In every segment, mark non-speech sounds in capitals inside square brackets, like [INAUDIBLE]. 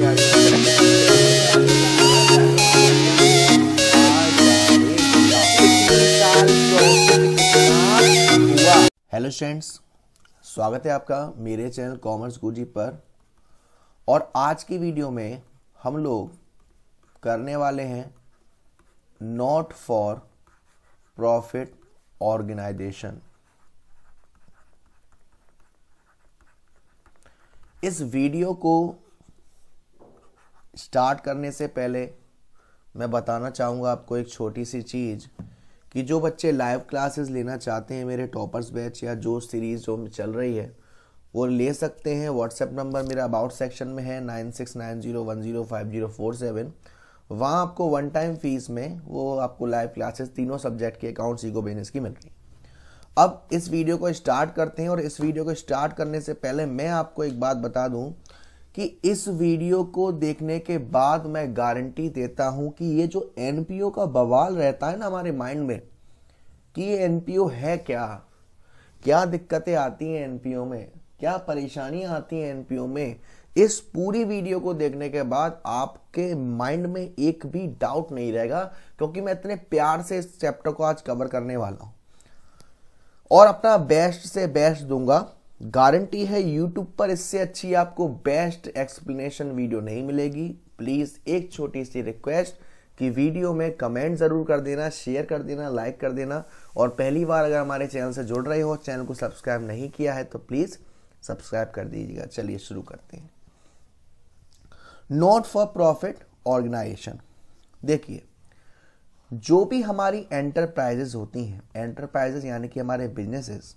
hello students स्वागत है आपका मेरे चैनल कॉमर्स गुरुजी पर और आज की वीडियो में हम लोग करने वाले हैं नॉट फॉर प्रॉफिट ऑर्गेनाइजेशन इस वीडियो को स्टार्ट करने से पहले मैं बताना चाहूँगा आपको एक छोटी सी चीज़ कि जो बच्चे लाइव क्लासेस लेना चाहते हैं मेरे टॉपर्स बैच या जो सीरीज़ जो चल रही है वो ले सकते हैं व्हाट्सएप नंबर मेरा अबाउट सेक्शन में है nine six nine zero one zero five zero four seven वहाँ आपको वन टाइम फीस में वो आपको लाइव क्लासेस तीनों सब्जेक्ट के अकाउंट्स ईगो बिजनेस की मिल रही अब इस वीडियो को स्टार्ट करते हैं और इस वीडियो को स्टार्ट करने से पहले मैं आपको एक बात बता दूँ कि इस वीडियो को देखने के बाद मैं गारंटी देता हूं कि ये जो एनपीओ का बवाल रहता है ना हमारे माइंड में कि ये एनपीओ है क्या क्या दिक्कतें आती हैं एनपीओ में क्या परेशानियां आती हैं एनपीओ में इस पूरी वीडियो को देखने के बाद आपके माइंड में एक भी डाउट नहीं रहेगा क्योंकि मैं इतने प्यार से इस चैप्टर को आज कवर करने वाला हूं और अपना बेस्ट से बेस्ट दूंगा गारंटी है यूट्यूब पर इससे अच्छी आपको बेस्ट एक्सप्लेनेशन वीडियो नहीं मिलेगी प्लीज़ एक छोटी सी रिक्वेस्ट कि वीडियो में कमेंट ज़रूर कर देना शेयर कर देना लाइक कर देना और पहली बार अगर हमारे चैनल से जुड़ रहे हो चैनल को सब्सक्राइब नहीं किया है तो प्लीज़ सब्सक्राइब कर दीजिएगा चलिए शुरू करते हैं नॉट फॉर प्रॉफिट ऑर्गेनाइजेशन देखिए जो भी हमारी एंटरप्राइजेस होती हैं एंटरप्राइजेज यानी कि हमारे बिजनेसेस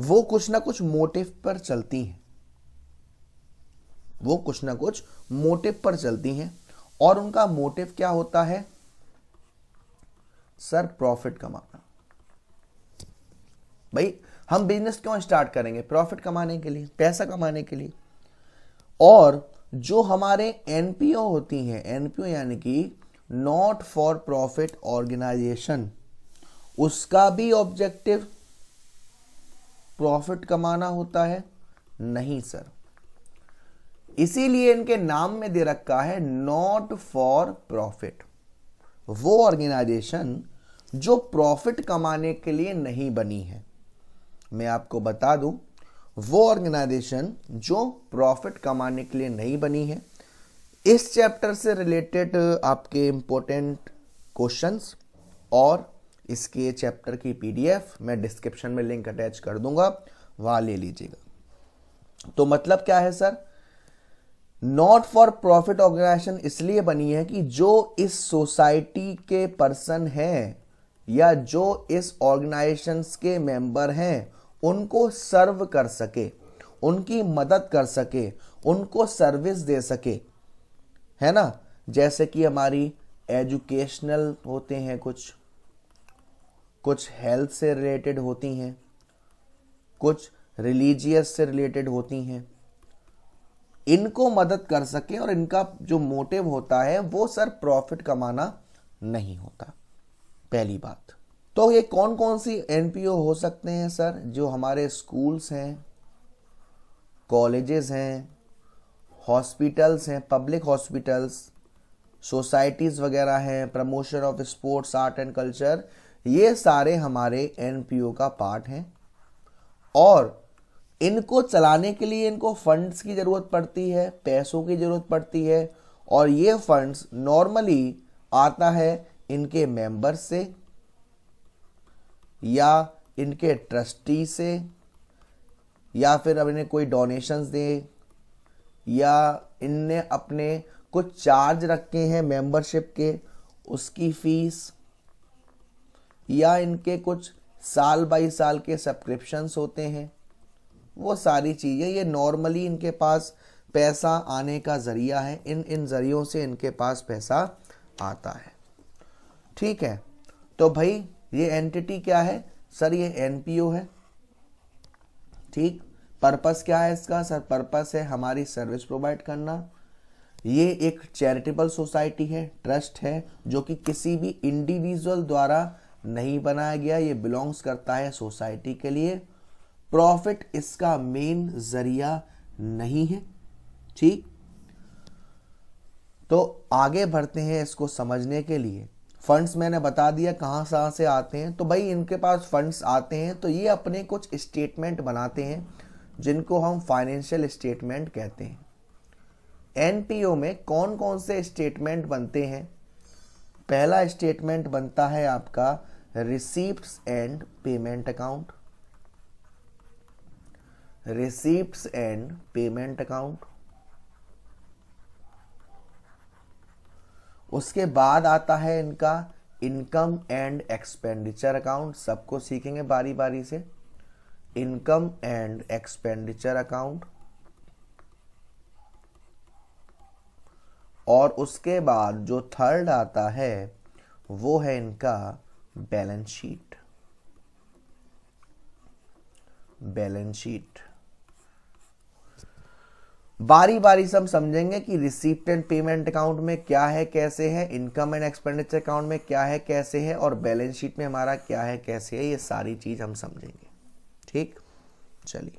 वो कुछ ना कुछ मोटिव पर चलती हैं वो कुछ ना कुछ मोटिव पर चलती हैं और उनका मोटिव क्या होता है सर प्रॉफिट कमाना भाई हम बिजनेस क्यों स्टार्ट करेंगे प्रॉफिट कमाने के लिए पैसा कमाने के लिए और जो हमारे एनपीओ होती हैं एनपीओ यानी कि नॉट फॉर प्रॉफिट ऑर्गेनाइजेशन उसका भी ऑब्जेक्टिव प्रॉफिट कमाना होता है नहीं सर इसीलिए इनके नाम में दे रखा है नॉट फॉर प्रॉफिट वो ऑर्गेनाइजेशन जो प्रॉफिट कमाने के लिए नहीं बनी है मैं आपको बता दूं वो ऑर्गेनाइजेशन जो प्रॉफिट कमाने के लिए नहीं बनी है इस चैप्टर से रिलेटेड आपके इंपॉर्टेंट क्वेश्चंस और इसके चैप्टर की पीडीएफ मैं डिस्क्रिप्शन में लिंक अटैच कर दूंगा वहां ले लीजिएगा तो मतलब क्या है sir not for profit organisation इसलिए बनी है कि जो इस सोसाइटी के पर्सन हैं या जो इस ऑर्गेनाइजेशन के मेंबर हैं उनको सर्व कर सके उनकी मदद कर सके उनको सर्विस दे सके है ना जैसे कि हमारी एजुकेशनल होते हैं कुछ कुछ हेल्थ से रिलेटेड होती हैं कुछ रिलीजियस से रिलेटेड होती हैं इनको मदद कर सके और इनका जो मोटिव होता है वो सर प्रॉफिट कमाना नहीं होता पहली बात तो ये कौन कौन सी एनपीओ हो सकते हैं सर जो हमारे स्कूल्स हैं कॉलेजेस हैं हॉस्पिटल्स हैं पब्लिक हॉस्पिटल्स सोसाइटीज़ वगैरह हैं promotion of sports art and culture ये सारे हमारे एनपीओ का पार्ट हैं और इनको चलाने के लिए इनको फंड्स की ज़रूरत पड़ती है पैसों की ज़रूरत पड़ती है और ये फंड्स नॉर्मली आता है इनके मेंबर्स से या इनके ट्रस्टी से या फिर अब इन्हें कोई डोनेशंस दे या इनने अपने कुछ चार्ज रखे हैं मेंबरशिप के उसकी फीस या इनके कुछ साल बाई साल के सब्सक्रिप्शंस होते हैं वो सारी चीज़ें ये नॉर्मली इनके पास पैसा आने का ज़रिया है इन इन ज़रियों से इनके पास पैसा आता है ठीक है तो भाई ये एंटिटी क्या है सर ये एनपीओ है ठीक पर्पस क्या है इसका सर पर्पस है हमारी सर्विस प्रोवाइड करना ये एक चैरिटेबल सोसाइटी है ट्रस्ट है जो कि किसी भी इंडिविजुअल द्वारा नहीं बनाया गया ये बिलोंग्स करता है सोसाइटी के लिए प्रॉफिट इसका मेन जरिया नहीं है ठीक तो आगे बढ़ते हैं इसको समझने के लिए फंड्स मैंने बता दिया कहां कहाँ से आते हैं तो भाई इनके पास फंड्स आते हैं तो ये अपने कुछ स्टेटमेंट बनाते हैं जिनको हम फाइनेंशियल स्टेटमेंट कहते हैं एनपीओ में कौन कौन से स्टेटमेंट बनते हैं पहला स्टेटमेंट बनता है आपका receipt and payment account receipt and payment account उसके बाद आता है इनका इनकम एंड एक्सपेंडिचर अकाउंट सबको सीखेंगे बारी बारी से इनकम एंड एक्सपेंडिचर अकाउंट और उसके बाद जो थर्ड आता है वो है इनका बैलेंस शीट बैलेंस शीट बारी बारी से हम समझेंगे कि रिसिप्ट एंड पेमेंट अकाउंट में क्या है कैसे है इनकम एंड एक्सपेंडिचर अकाउंट में क्या है कैसे है और बैलेंस शीट में हमारा क्या है कैसे है ये सारी चीज हम समझेंगे ठीक चलिए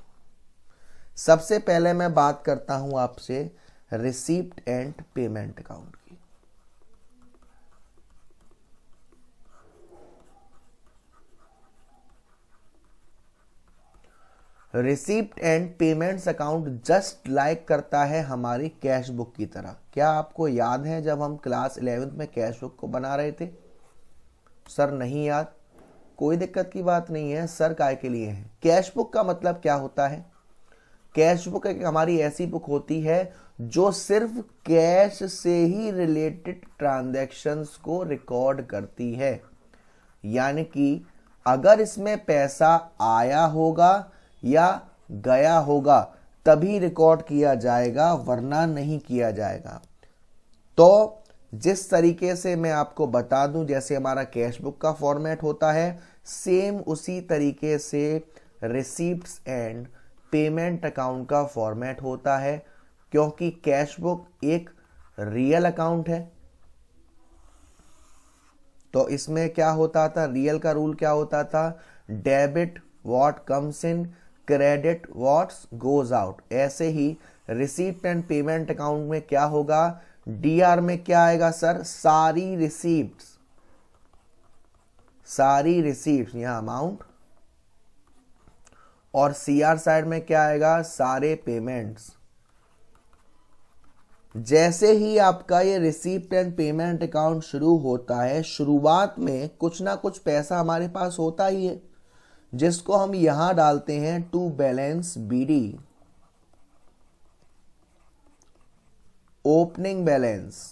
सबसे पहले मैं बात करता हूं आपसे receipt and payment account receipt and payments account just like करता है हमारी कैश बुक की तरह क्या आपको याद है जब हम क्लास इलेवेंथ में कैश बुक को बना रहे थे सर नहीं याद कोई दिक्कत की बात नहीं है सर काय के लिए है कैश बुक का मतलब क्या होता है कैश बुक एक हमारी ऐसी बुक होती है जो सिर्फ कैश से ही रिलेटेड ट्रांजैक्शंस को रिकॉर्ड करती है यानी कि अगर इसमें पैसा आया होगा या गया होगा तभी रिकॉर्ड किया जाएगा वरना नहीं किया जाएगा तो जिस तरीके से मैं आपको बता दूं जैसे हमारा कैश बुक का फॉर्मेट होता है सेम उसी तरीके से रिसीप्ट एंड पेमेंट अकाउंट का फॉर्मेट होता है क्योंकि कैशबुक एक रियल अकाउंट है तो इसमें क्या होता था रियल का रूल क्या होता था debit what comes in credit what's goes out ऐसे ही रिसीप्ट एंड पेमेंट अकाउंट में क्या होगा डीआर में क्या आएगा सर सारी रिसीप्ट सारी रिसीप्ट यहां अमाउंट और सीआर साइड में क्या आएगा सारे पेमेंट्स जैसे ही आपका ये रिसीप्ट एंड पेमेंट अकाउंट शुरू होता है शुरुआत में कुछ ना कुछ पैसा हमारे पास होता ही है जिसको हम यहां डालते हैं to balance BD opening balance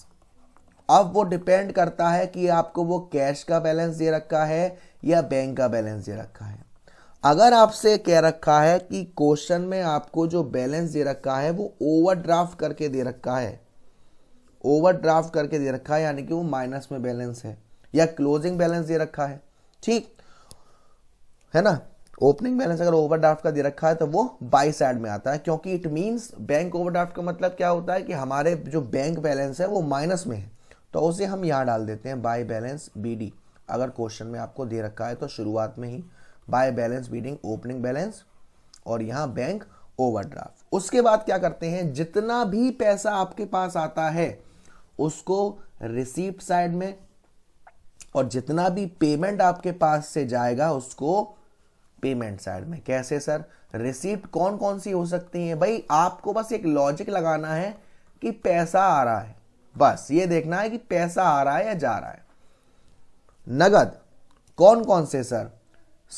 अब वो डिपेंड करता है कि आपको वो कैश का बैलेंस दे रखा है या बैंक का बैलेंस दे रखा है अगर आपसे कह रखा है कि क्वेश्चन में आपको जो बैलेंस दे रखा है वो ओवरड्राफ्ट करके दे रखा है ओवरड्राफ्ट करके दे रखा है यानी कि वो माइनस में बैलेंस है या क्लोजिंग बैलेंस दे रखा है ठीक है ना ओपनिंग बैलेंस अगर ओवरड्राफ्ट का दे रखा है तो वो बाई साइड में आता है क्योंकि इट मींस बैंक ओवरड्राफ्ट का मतलब क्या होता है कि हमारे जो बैंक बैलेंस है वो माइनस में है तो उसे हम यहाँ डाल देते हैं बाई बैलेंस बी अगर क्वेश्चन में आपको दे रखा है तो शुरुआत में ही बाय बैलेंस बीडिंग ओपनिंग बैलेंस और यहाँ बैंक ओवरड्राफ्ट उसके बाद क्या करते हैं जितना भी पैसा आपके पास आता है उसको रिसीप्ट साइड में और जितना भी पेमेंट आपके पास से जाएगा उसको पेमेंट साइड में कैसे सर रिसीप्ट कौन कौन सी हो सकती है भाई आपको बस एक लॉजिक लगाना है कि पैसा आ रहा है बस ये देखना है कि पैसा आ रहा है या जा रहा है नगद कौन कौन से सर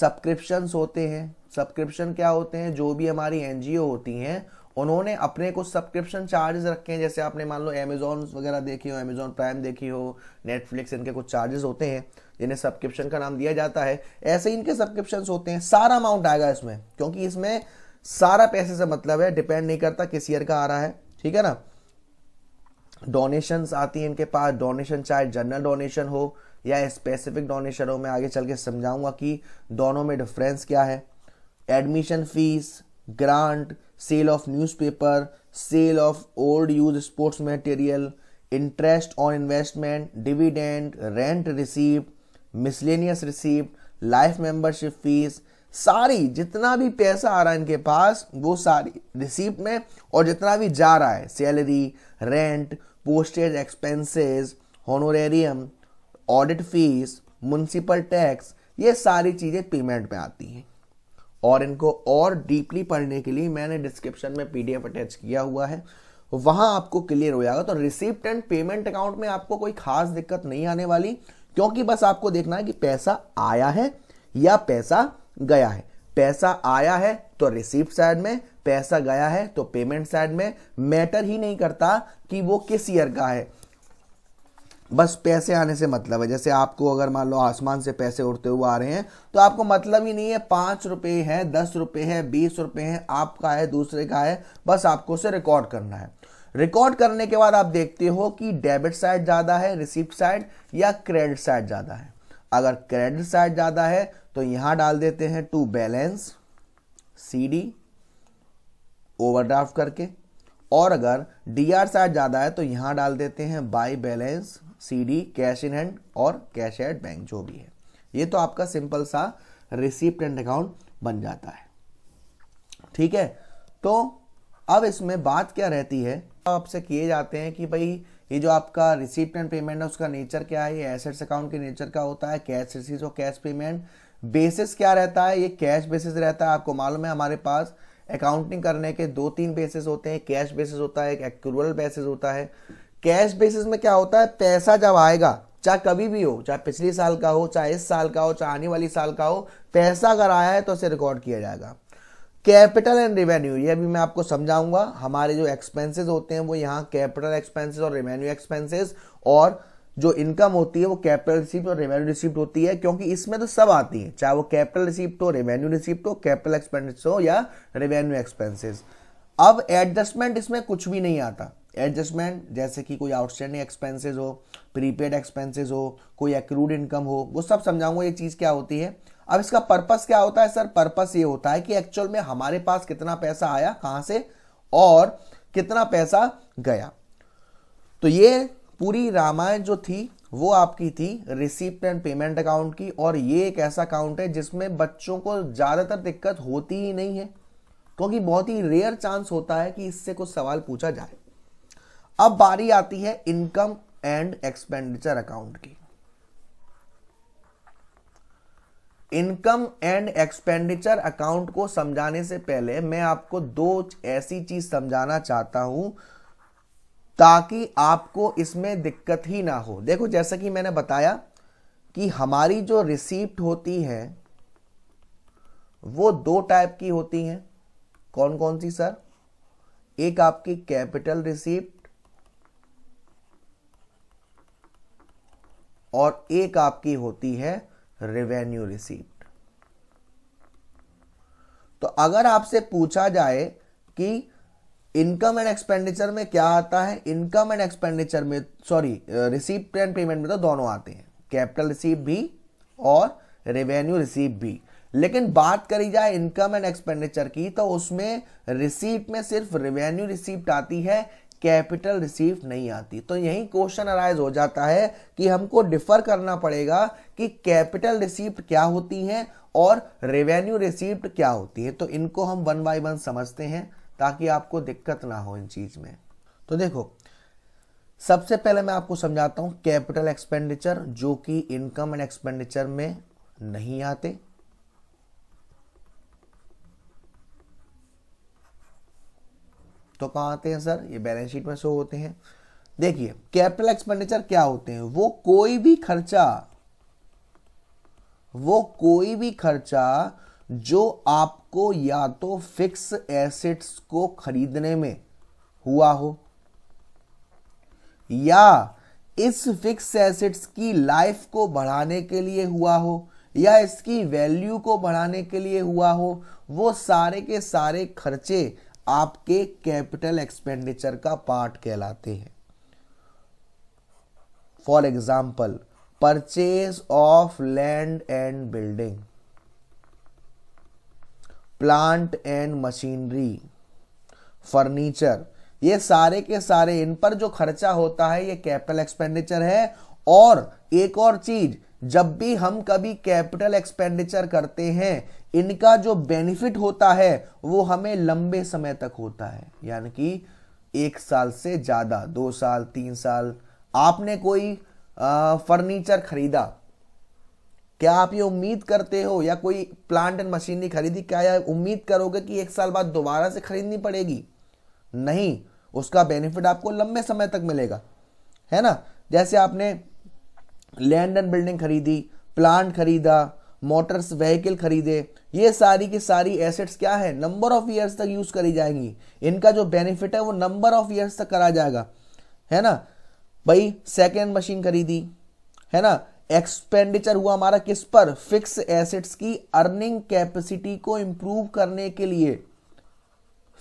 सब्सक्रिप्शन होते हैं सब्सक्रिप्शन क्या होते हैं जो भी हमारी एनजीओ होती हैं उन्होंने अपने कुछ सब्सक्रिप्शन चार्जेस रखे हैं जैसे आपने मान लो अमेजोन वगैरह देखी हो अमेजोन प्राइम देखी हो नेटफ्लिक्स इनके कुछ चार्जेस होते हैं जिन्हें सब्सक्रिप्शन का नाम दिया जाता है ऐसे इनके सब्सक्रिप्शन होते हैं सारा अमाउंट आएगा इसमें क्योंकि इसमें सारा पैसे से मतलब है डिपेंड नहीं करता किस ईयर का आ रहा है ठीक है ना डोनेशंस आती हैं इनके पास डोनेशन चाहे जनरल डोनेशन हो या स्पेसिफिक डोनेशन हो मैं आगे चल के समझाऊंगा कि दोनों में डिफरेंस क्या है admission fees grant sale of newspaper sale of old use sports material interest on investment dividend rent receive miscellaneous receive life membership fees सारी जितना भी पैसा आ रहा है इनके पास वो सारी रिसीप में और जितना भी जा रहा है salary rent postage expenses honorarium audit fees municipal tax ये सारी चीज़ें पेमेंट में आती हैं और इनको और डीपली पढ़ने के लिए मैंने डिस्क्रिप्शन में पीडीएफ अटैच किया हुआ है वहां आपको क्लियर हो जाएगा तो रिसिप्ट एंड पेमेंट अकाउंट में आपको कोई खास दिक्कत नहीं आने वाली क्योंकि बस आपको देखना है कि पैसा आया है या पैसा गया है पैसा आया है तो रिसिप्ट साइड में पैसा गया है तो पेमेंट साइड में मैटर ही नहीं करता कि वो किस ईयर का है बस पैसे आने से मतलब है जैसे आपको अगर मान लो आसमान से पैसे उड़ते हुए आ रहे हैं तो आपको मतलब ही नहीं है पाँच रुपये है दस रुपये है बीस रुपये है आपका है दूसरे का है बस आपको उसे रिकॉर्ड करना है रिकॉर्ड करने के बाद आप देखते हो कि डेबिट साइड ज़्यादा है रिसिप्ट साइड या क्रेडिट साइड ज़्यादा है अगर क्रेडिट साइड ज़्यादा है तो यहाँ डाल देते हैं to balance C D overdraft करके और अगर डी आर साइड ज़्यादा है तो यहाँ डाल देते हैं by balance CD cash in hand और कैश एट बैंक जो भी है ये तो आपका सिंपल सा रिसिप्ट एंड अकाउंट बन जाता है ठीक है तो अब इसमें बात क्या रहती है आपसे किए जाते हैं कि भाई ये जो आपका रिसिप्ट एंड पेमेंट है उसका नेचर क्या है ये एसेट्स अकाउंट के नेचर का होता है कैश रिसीट और कैश पेमेंट बेसिस क्या रहता है ये कैश बेसिस रहता है आपको मालूम है हमारे पास अकाउंटिंग करने के दो तीन बेसिस होते हैं कैश बेसिस होता है एक एक्रूअल बेसिस होता है कैश बेसिस में क्या होता है पैसा जब आएगा चाहे कभी भी हो चाहे पिछले साल का हो चाहे इस साल का हो चाहे आने वाली साल का हो पैसा अगर आया है तो उसे रिकॉर्ड किया जाएगा कैपिटल एंड रेवेन्यू ये भी मैं आपको समझाऊंगा हमारे जो एक्सपेंसेस होते हैं वो यहाँ कैपिटल एक्सपेंसेस और रेवेन्यू एक्सपेंसेस और जो इनकम होती है वो कैपिटल रिसिप्ट और रेवेन्यू रिसिप्ट होती है क्योंकि इसमें तो सब आती है चाहे वो कैपिटल रिसिप्ट हो रेवेन्यू रिसिप्ट हो कैपिटल एक्सपेंडिचर हो या रेवेन्यू एक्सपेंसिस अब एडजस्टमेंट इसमें कुछ भी नहीं आता एडजस्टमेंट जैसे कि कोई आउटस्टैंडिंग एक्सपेंसेस हो प्रीपेड एक्सपेंसेस हो कोई एक्रूड इनकम हो वो सब समझाऊंगा ये चीज़ क्या होती है अब इसका पर्पस क्या होता है सर पर्पस ये होता है कि एक्चुअल में हमारे पास कितना पैसा आया कहां से और कितना पैसा गया तो ये पूरी रामायण जो थी वो आपकी थी रिसिप्ट एंड पेमेंट अकाउंट की और ये एक ऐसा अकाउंट है जिसमें बच्चों को ज़्यादातर दिक्कत होती ही नहीं है क्योंकि बहुत ही रेयर चांस होता है कि इससे कुछ सवाल पूछा जाए अब बारी आती है इनकम एंड एक्सपेंडिचर अकाउंट की इनकम एंड एक्सपेंडिचर अकाउंट को समझाने से पहले मैं आपको दो ऐसी चीज समझाना चाहता हूं ताकि आपको इसमें दिक्कत ही ना हो देखो जैसा कि मैंने बताया कि हमारी जो रिसीप्ट होती है वो दो टाइप की होती हैं कौन कौन सी सर एक आपकी कैपिटल रिसीप्ट और एक आपकी होती है रेवेन्यू रिसीप्ट तो अगर आपसे पूछा जाए कि इनकम एंड एक्सपेंडिचर में क्या आता है इनकम एंड एक्सपेंडिचर में सॉरी रिसीप्ट एंड पेमेंट में तो दोनों आते हैं कैपिटल रिसीप भी और रेवेन्यू रिसीप भी लेकिन बात करी जाए इनकम एंड एक्सपेंडिचर की तो उसमें रिसीप्ट में सिर्फ रेवेन्यू रिसीप्ट आती है कैपिटल रिसीव नहीं आती तो यही क्वेश्चन अराइज हो जाता है कि हमको डिफर करना पड़ेगा कि कैपिटल रिसीप्ट क्या होती है और रेवेन्यू रिसीप्ट क्या होती है तो इनको हम वन बाई वन समझते हैं ताकि आपको दिक्कत ना हो इन चीज में तो देखो सबसे पहले मैं आपको समझाता हूं कैपिटल एक्सपेंडिचर जो कि इनकम एंड एक्सपेंडिचर में नहीं आते तो कहाँ आते हैं सर ये बैलेंस शीट में शो होते हैं देखिए कैपिटल एक्सपेंडिचर क्या होते हैं वो कोई भी खर्चा वो कोई भी खर्चा जो आपको या तो फिक्स एसेट्स को खरीदने में हुआ हो या इस फिक्स एसेट्स की लाइफ को बढ़ाने के लिए हुआ हो या इसकी वैल्यू को बढ़ाने के लिए हुआ हो वो सारे के सारे खर्चे आपके कैपिटल एक्सपेंडिचर का पार्ट कहलाते हैं for example purchase of land and building plant and machinery furniture ये सारे के सारे इन पर जो खर्चा होता है ये कैपिटल एक्सपेंडिचर है और एक और चीज जब भी हम कभी कैपिटल एक्सपेंडिचर करते हैं इनका जो बेनिफिट होता है वो हमें लंबे समय तक होता है यानी कि एक साल से ज़्यादा दो साल तीन साल आपने कोई फर्नीचर खरीदा क्या आप ये उम्मीद करते हो या कोई प्लांट एंड मशीनरी खरीदी क्या या उम्मीद करोगे कि एक साल बाद दोबारा से खरीदनी पड़ेगी नहीं उसका बेनिफिट आपको लंबे समय तक मिलेगा है ना जैसे आपने लैंड एंड बिल्डिंग खरीदी प्लांट खरीदा मोटर्स व्हीकल खरीदे ये सारी की सारी एसेट्स क्या है नंबर ऑफ ईयर्स तक यूज करी जाएंगी इनका जो बेनिफिट है वो नंबर ऑफ ईयर्स तक करा जाएगा है ना भाई सेकेंड मशीन खरीदी है ना एक्सपेंडिचर हुआ हमारा किस पर फिक्स एसेट्स की अर्निंग कैपेसिटी को इंप्रूव करने के लिए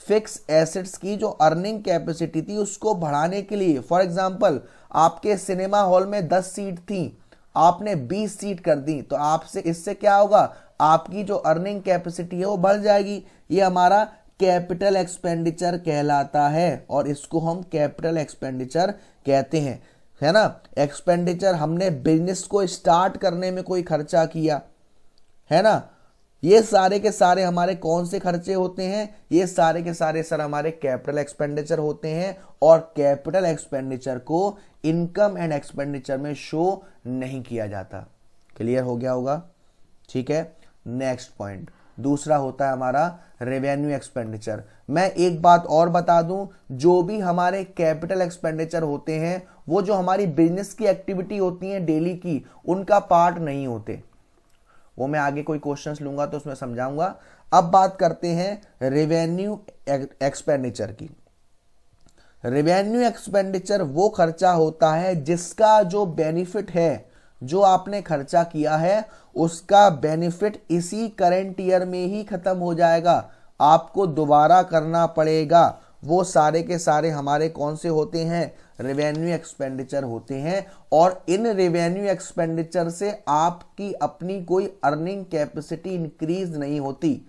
फिक्स एसेट्स की जो अर्निंग कैपेसिटी थी उसको बढ़ाने के लिए फॉर एग्जाम्पल आपके सिनेमा हॉल में दस सीट थी आपने 20 सीट कर दी तो आपसे इससे क्या होगा आपकी जो अर्निंग कैपेसिटी है वो बढ़ जाएगी ये हमारा कैपिटल एक्सपेंडिचर कहलाता है और इसको हम कैपिटल एक्सपेंडिचर कहते हैं है ना एक्सपेंडिचर हमने बिजनेस को स्टार्ट करने में कोई खर्चा किया है ना ये सारे के सारे हमारे कौन से खर्चे होते हैं ये सारे के सारे सर हमारे कैपिटल एक्सपेंडिचर होते हैं और कैपिटल एक्सपेंडिचर को इनकम एंड एक्सपेंडिचर में शो नहीं किया जाता क्लियर हो गया होगा ठीक है नेक्स्ट पॉइंट दूसरा होता है हमारा रेवेन्यू एक्सपेंडिचर मैं एक बात और बता दूं जो भी हमारे कैपिटल एक्सपेंडिचर होते हैं वो जो हमारी बिजनेस की एक्टिविटी होती है डेली की उनका पार्ट नहीं होते वो मैं आगे कोई क्वेश्चन लूंगा तो उसमें समझाऊंगा अब बात करते हैं रेवेन्यू एक्सपेंडिचर की रेवेन्यू एक्सपेंडिचर वो खर्चा होता है जिसका जो बेनिफिट है जो आपने खर्चा किया है उसका बेनिफिट इसी करेंट ईयर में ही खत्म हो जाएगा आपको दोबारा करना पड़ेगा वो सारे के सारे हमारे कौन से होते हैं रेवेन्यू एक्सपेंडिचर होते हैं और इन रेवेन्यू एक्सपेंडिचर से आपकी अपनी कोई अर्निंग कैपेसिटी इंक्रीज नहीं होती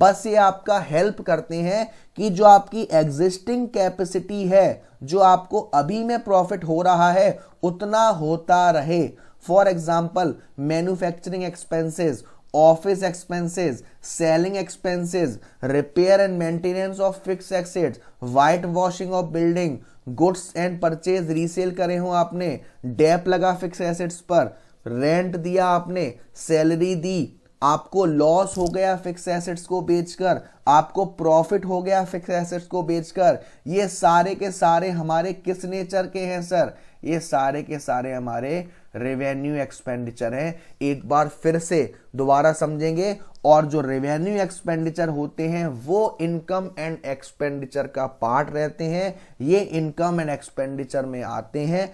बस ये आपका हेल्प करते हैं कि जो आपकी एग्जिस्टिंग कैपेसिटी है जो आपको अभी में प्रॉफिट हो रहा है उतना होता रहे for example manufacturing expenses office expenses selling expenses repair and maintenance of fix asset white washing of building goods and purchase resale करे हो आपने डेप लगा फिक्स एसेट्स पर रेंट दिया आपने सैलरी दी आपको लॉस हो गया फिक्स एसेट्स को बेचकर आपको प्रॉफिट हो गया फिक्स एसेट्स को बेचकर ये सारे के सारे हमारे किस नेचर के हैं सर ये सारे के सारे हमारे रेवेन्यू एक्सपेंडिचर हैं एक बार फिर से दोबारा समझेंगे और जो रेवेन्यू एक्सपेंडिचर होते हैं वो इनकम एंड एक्सपेंडिचर का पार्ट रहते हैं ये इनकम एंड एक्सपेंडिचर में आते हैं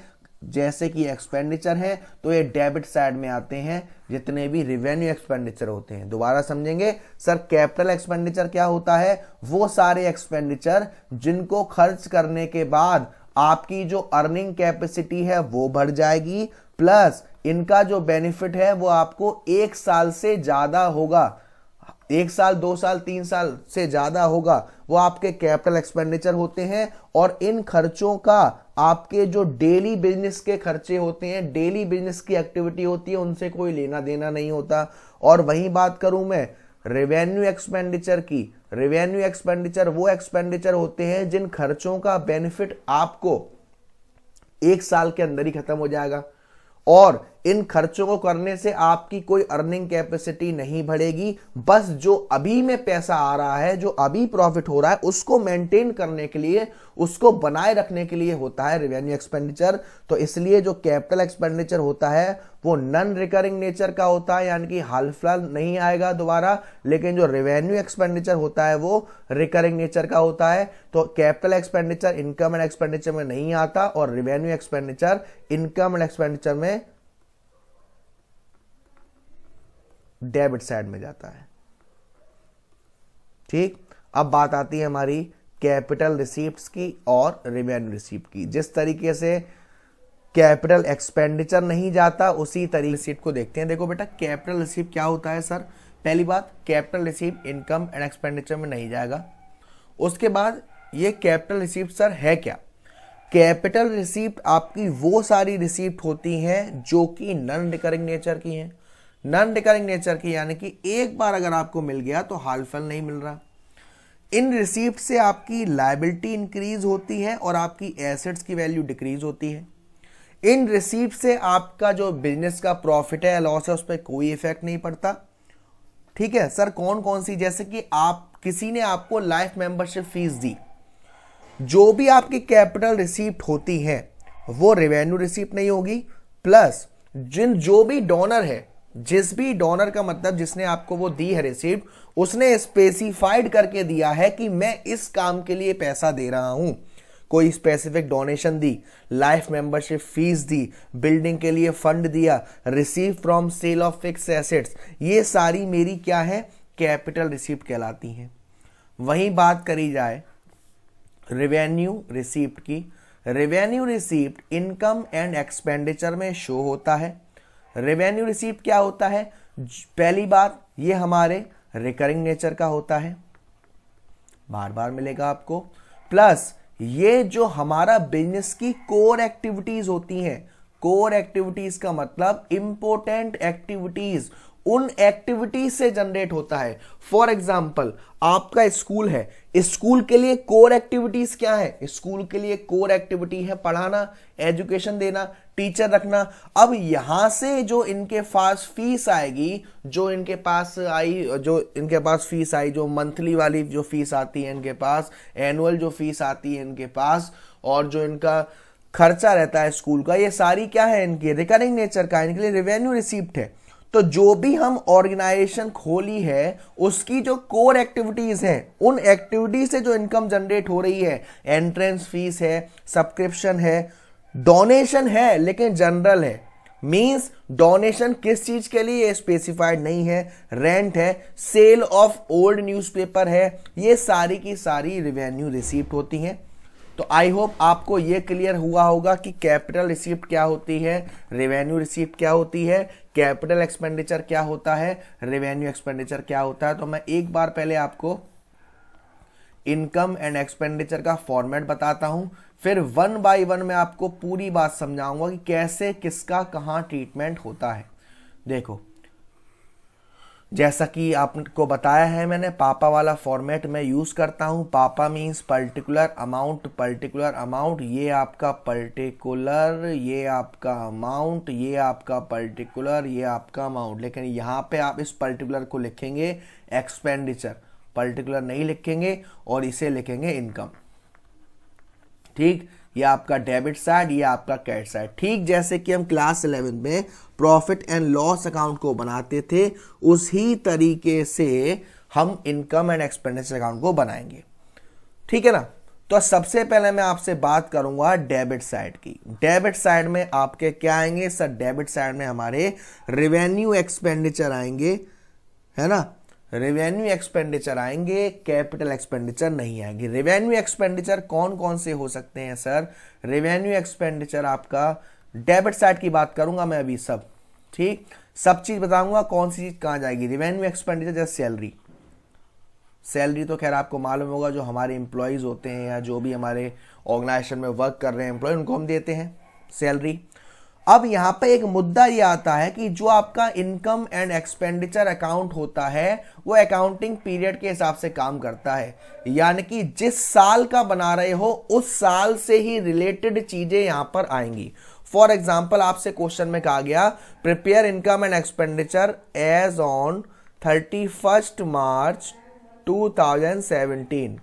जैसे कि एक्सपेंडिचर है तो ये डेबिट साइड में आते हैं जितने भी रिवेन्यू एक्सपेंडिचर होते हैं दोबारा समझेंगे सर कैपिटल एक्सपेंडिचर क्या होता है वो सारे एक्सपेंडिचर जिनको खर्च करने के बाद आपकी जो अर्निंग कैपेसिटी है वो बढ़ जाएगी प्लस इनका जो बेनिफिट है वो आपको एक साल से ज्यादा होगा एक साल दो साल तीन साल से ज्यादा होगा वो आपके कैपिटल एक्सपेंडिचर होते हैं और इन खर्चों का आपके जो डेली बिजनेस के खर्चे होते हैं डेली बिजनेस की एक्टिविटी होती है उनसे कोई लेना देना नहीं होता और वही बात करूं मैं रेवेन्यू एक्सपेंडिचर की रेवेन्यू एक्सपेंडिचर वो एक्सपेंडिचर होते हैं जिन खर्चों का बेनिफिट आपको एक साल के अंदर ही खत्म हो जाएगा और इन खर्चों को करने से आपकी कोई अर्निंग कैपेसिटी नहीं बढ़ेगी बस जो अभी में पैसा आ रहा है जो अभी प्रॉफिट हो रहा है उसको मेंटेन करने के लिए उसको बनाए रखने के लिए होता है रेवेन्यू एक्सपेंडिचर तो इसलिए जो कैपिटल एक्सपेंडिचर होता है वो नॉन रिकरिंग नेचर का होता है यानी कि हाल फिलहाल नहीं आएगा दोबारा लेकिन जो रेवेन्यू एक्सपेंडिचर होता है वो रिकरिंग नेचर का होता है तो capital expenditure income and expenditure में नहीं आता और revenue expenditure income and expenditure में डेबिट साइड में जाता है ठीक अब बात आती है हमारी कैपिटल रिसीप्ट की और रेवेन्यू रिसीप्ट की जिस तरीके से कैपिटल एक्सपेंडिचर नहीं जाता उसी तरीके रिसीट को देखते हैं देखो बेटा कैपिटल रिसिप्ट क्या होता है सर पहली बात capital receipt income and expenditure में नहीं जाएगा उसके बाद ये कैपिटल रिसिप्ट सर है क्या कैपिटल रिसिप्ट आपकी वो सारी रिसिप्ट होती हैं जो कि नॉन रिकरिंग नेचर की हैं नॉन रिकरिंग नेचर की यानी कि एक बार अगर आपको मिल गया तो हाल फल नहीं मिल रहा इन रिसिप्ट से आपकी लाइबिलिटी इंक्रीज होती है और आपकी एसेट्स की वैल्यू डिक्रीज होती है इन रिसीप्ट से आपका जो बिजनेस का प्रॉफिट है लॉस है उस पर कोई इफेक्ट नहीं पड़ता ठीक है सर कौन कौन सी जैसे कि आप किसी ने आपको लाइफ मेंबरशिप फीस दी जो भी आपकी कैपिटल रिसीप्ट होती है वो रेवेन्यू रिसीप्ट नहीं होगी प्लस जिन जो भी डोनर है जिस भी डोनर का मतलब जिसने आपको वो दी है रिसीप्ट उसने स्पेसिफाइड करके दिया है कि मैं इस काम के लिए पैसा दे रहा हूं कोई स्पेसिफिक डोनेशन दी लाइफ मेंबरशिप फीस दी बिल्डिंग के लिए फंड दिया receive from sale of fix assets ये सारी मेरी क्या है कैपिटल रिसीव कहलाती हैं वहीं बात करी जाए रेवेन्यू रिसीप्ट की revenue receipt income and expenditure में शो होता है रेवेन्यू रिसीप्ट क्या होता है पहली बात ये हमारे रिकरिंग नेचर का होता है बार बार मिलेगा आपको प्लस ये जो हमारा बिजनेस की कोर एक्टिविटीज होती हैं कोर एक्टिविटीज का मतलब इंपोर्टेंट एक्टिविटीज उन एक्टिविटीज से जनरेट होता है फॉर एग्जाम्पल आपका स्कूल है स्कूल के लिए कोर एक्टिविटीज क्या है स्कूल के लिए कोर एक्टिविटी है पढ़ाना एजुकेशन देना टीचर रखना अब यहां से जो इनके पास फीस आएगी जो इनके पास आई जो इनके पास फीस आई जो मंथली वाली जो फीस आती है इनके पास एनुअल जो फीस आती है इनके पास और जो इनका खर्चा रहता है स्कूल का ये सारी क्या है इनकी रिकरिंग नेचर का इनके लिए रेवेन्यू रिसीप्ट है तो जो भी हम ऑर्गेनाइजेशन खोली है उसकी जो कोर एक्टिविटीज हैं उन एक्टिविटीज से जो इनकम जनरेट हो रही है एंट्रेंस फीस है सब्सक्रिप्शन है डोनेशन है लेकिन जनरल है मीन्स डोनेशन किस चीज के लिए स्पेसिफाइड नहीं है रेंट है सेल ऑफ ओल्ड न्यूज़पेपर है ये सारी की सारी रिवेन्यू रिसीप्ट होती हैं तो आई होप आपको ये क्लियर हुआ होगा कि कैपिटल रिसीप्ट क्या होती है रेवेन्यू रिसीप्ट क्या होती है कैपिटल एक्सपेंडिचर क्या होता है रेवेन्यू एक्सपेंडिचर क्या होता है तो मैं एक बार पहले आपको इनकम एंड एक्सपेंडिचर का फॉर्मेट बताता हूं फिर वन बाय वन में आपको पूरी बात समझाऊंगा कि कैसे किसका कहां ट्रीटमेंट होता है देखो जैसा कि आपको बताया है मैंने पापा वाला फॉर्मेट मैं यूज़ करता हूं पापा means particular amount particular amount ये आपका पर्टिकुलर ये आपका अमाउंट ये आपका पर्टिकुलर ये आपका अमाउंट लेकिन यहां पे आप इस पर्टिकुलर को लिखेंगे एक्सपेंडिचर पर्टिकुलर नहीं लिखेंगे और इसे लिखेंगे इनकम ठीक ये आपका डेबिट साइड ये आपका कैट साइड ठीक जैसे कि हम क्लास इलेवन में प्रॉफिट एंड लॉस अकाउंट को बनाते थे उसी तरीके से हम इनकम एंड एक्सपेंडिचर अकाउंट को बनाएंगे ठीक है ना तो सबसे पहले मैं आपसे बात करूंगा डेबिट साइड की डेबिट साइड में आपके क्या आएंगे सर डेबिट साइड में हमारे रेवेन्यू एक्सपेंडिचर आएंगे है ना रेवेन्यू एक्सपेंडिचर आएंगे कैपिटल एक्सपेंडिचर नहीं आएंगे रेवेन्यू एक्सपेंडिचर कौन कौन से हो सकते हैं सर रेवेन्यू एक्सपेंडिचर आपका डेबिट साइड की बात करूंगा मैं अभी सब ठीक सब चीज बताऊंगा कौन सी चीज कहाँ जाएगी रेवेन्यू एक्सपेंडिचर जैसे सैलरी सैलरी तो खैर आपको मालूम होगा जो हमारे एम्प्लॉयज़ होते हैं या जो भी हमारे ऑर्गेनाइजेशन में वर्क कर रहे हैं एम्प्लॉय उनको हम देते हैं सैलरी अब यहां पे एक मुद्दा ये आता है कि जो आपका इनकम एंड एक्सपेंडिचर अकाउंट होता है वो अकाउंटिंग पीरियड के हिसाब से काम करता है यानी कि जिस साल का बना रहे हो उस साल से ही रिलेटेड चीज़ें यहां पर आएंगी फॉर एग्जाम्पल आपसे क्वेश्चन में कहा गया prepare income and expenditure as on thirty first March seventeen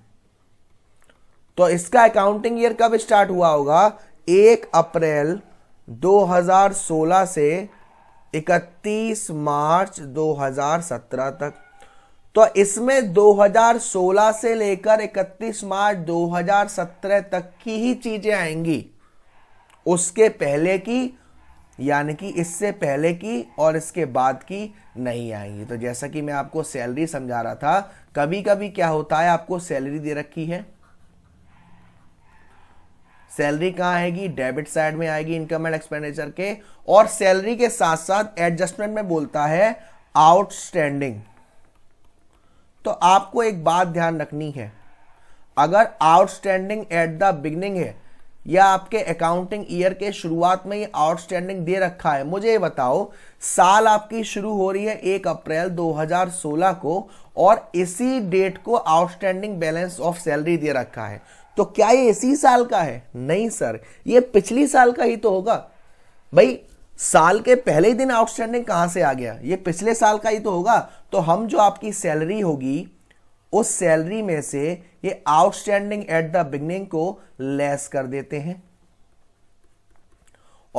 तो इसका अकाउंटिंग ईयर कब स्टार्ट हुआ होगा एक अप्रैल 2016 से 31 मार्च 2017 तक तो इसमें 2016 से लेकर 31 मार्च 2017 तक की ही चीजें आएंगी उसके पहले की यानी कि इससे पहले की और इसके बाद की नहीं आएंगी तो जैसा कि मैं आपको सैलरी समझा रहा था कभी कभी क्या होता है आपको सैलरी दे रखी है सैलरी कहाँ आएगी डेबिट साइड में आएगी इनकम एंड एक्सपेंडिचर के और सैलरी के साथ साथ एडजस्टमेंट में बोलता है आउटस्टैंडिंग तो आपको एक बात ध्यान रखनी है अगर आउटस्टैंडिंग एट द बिगनिंग है या आपके अकाउंटिंग ईयर के शुरुआत में ही आउटस्टैंडिंग दे रखा है मुझे ये बताओ साल आपकी शुरू हो रही है एक अप्रैल 2016 को और इसी डेट को आउटस्टैंडिंग बैलेंस ऑफ सैलरी दे रखा है तो क्या ये इसी साल का है नहीं सर ये पिछली साल का ही तो होगा भाई साल के पहले ही दिन आउटस्टैंडिंग कहां से आ गया ये पिछले साल का ही तो होगा तो हम जो आपकी सैलरी होगी उस सैलरी में से ये आउटस्टैंडिंग एट द बिगनिंग को लेस कर देते हैं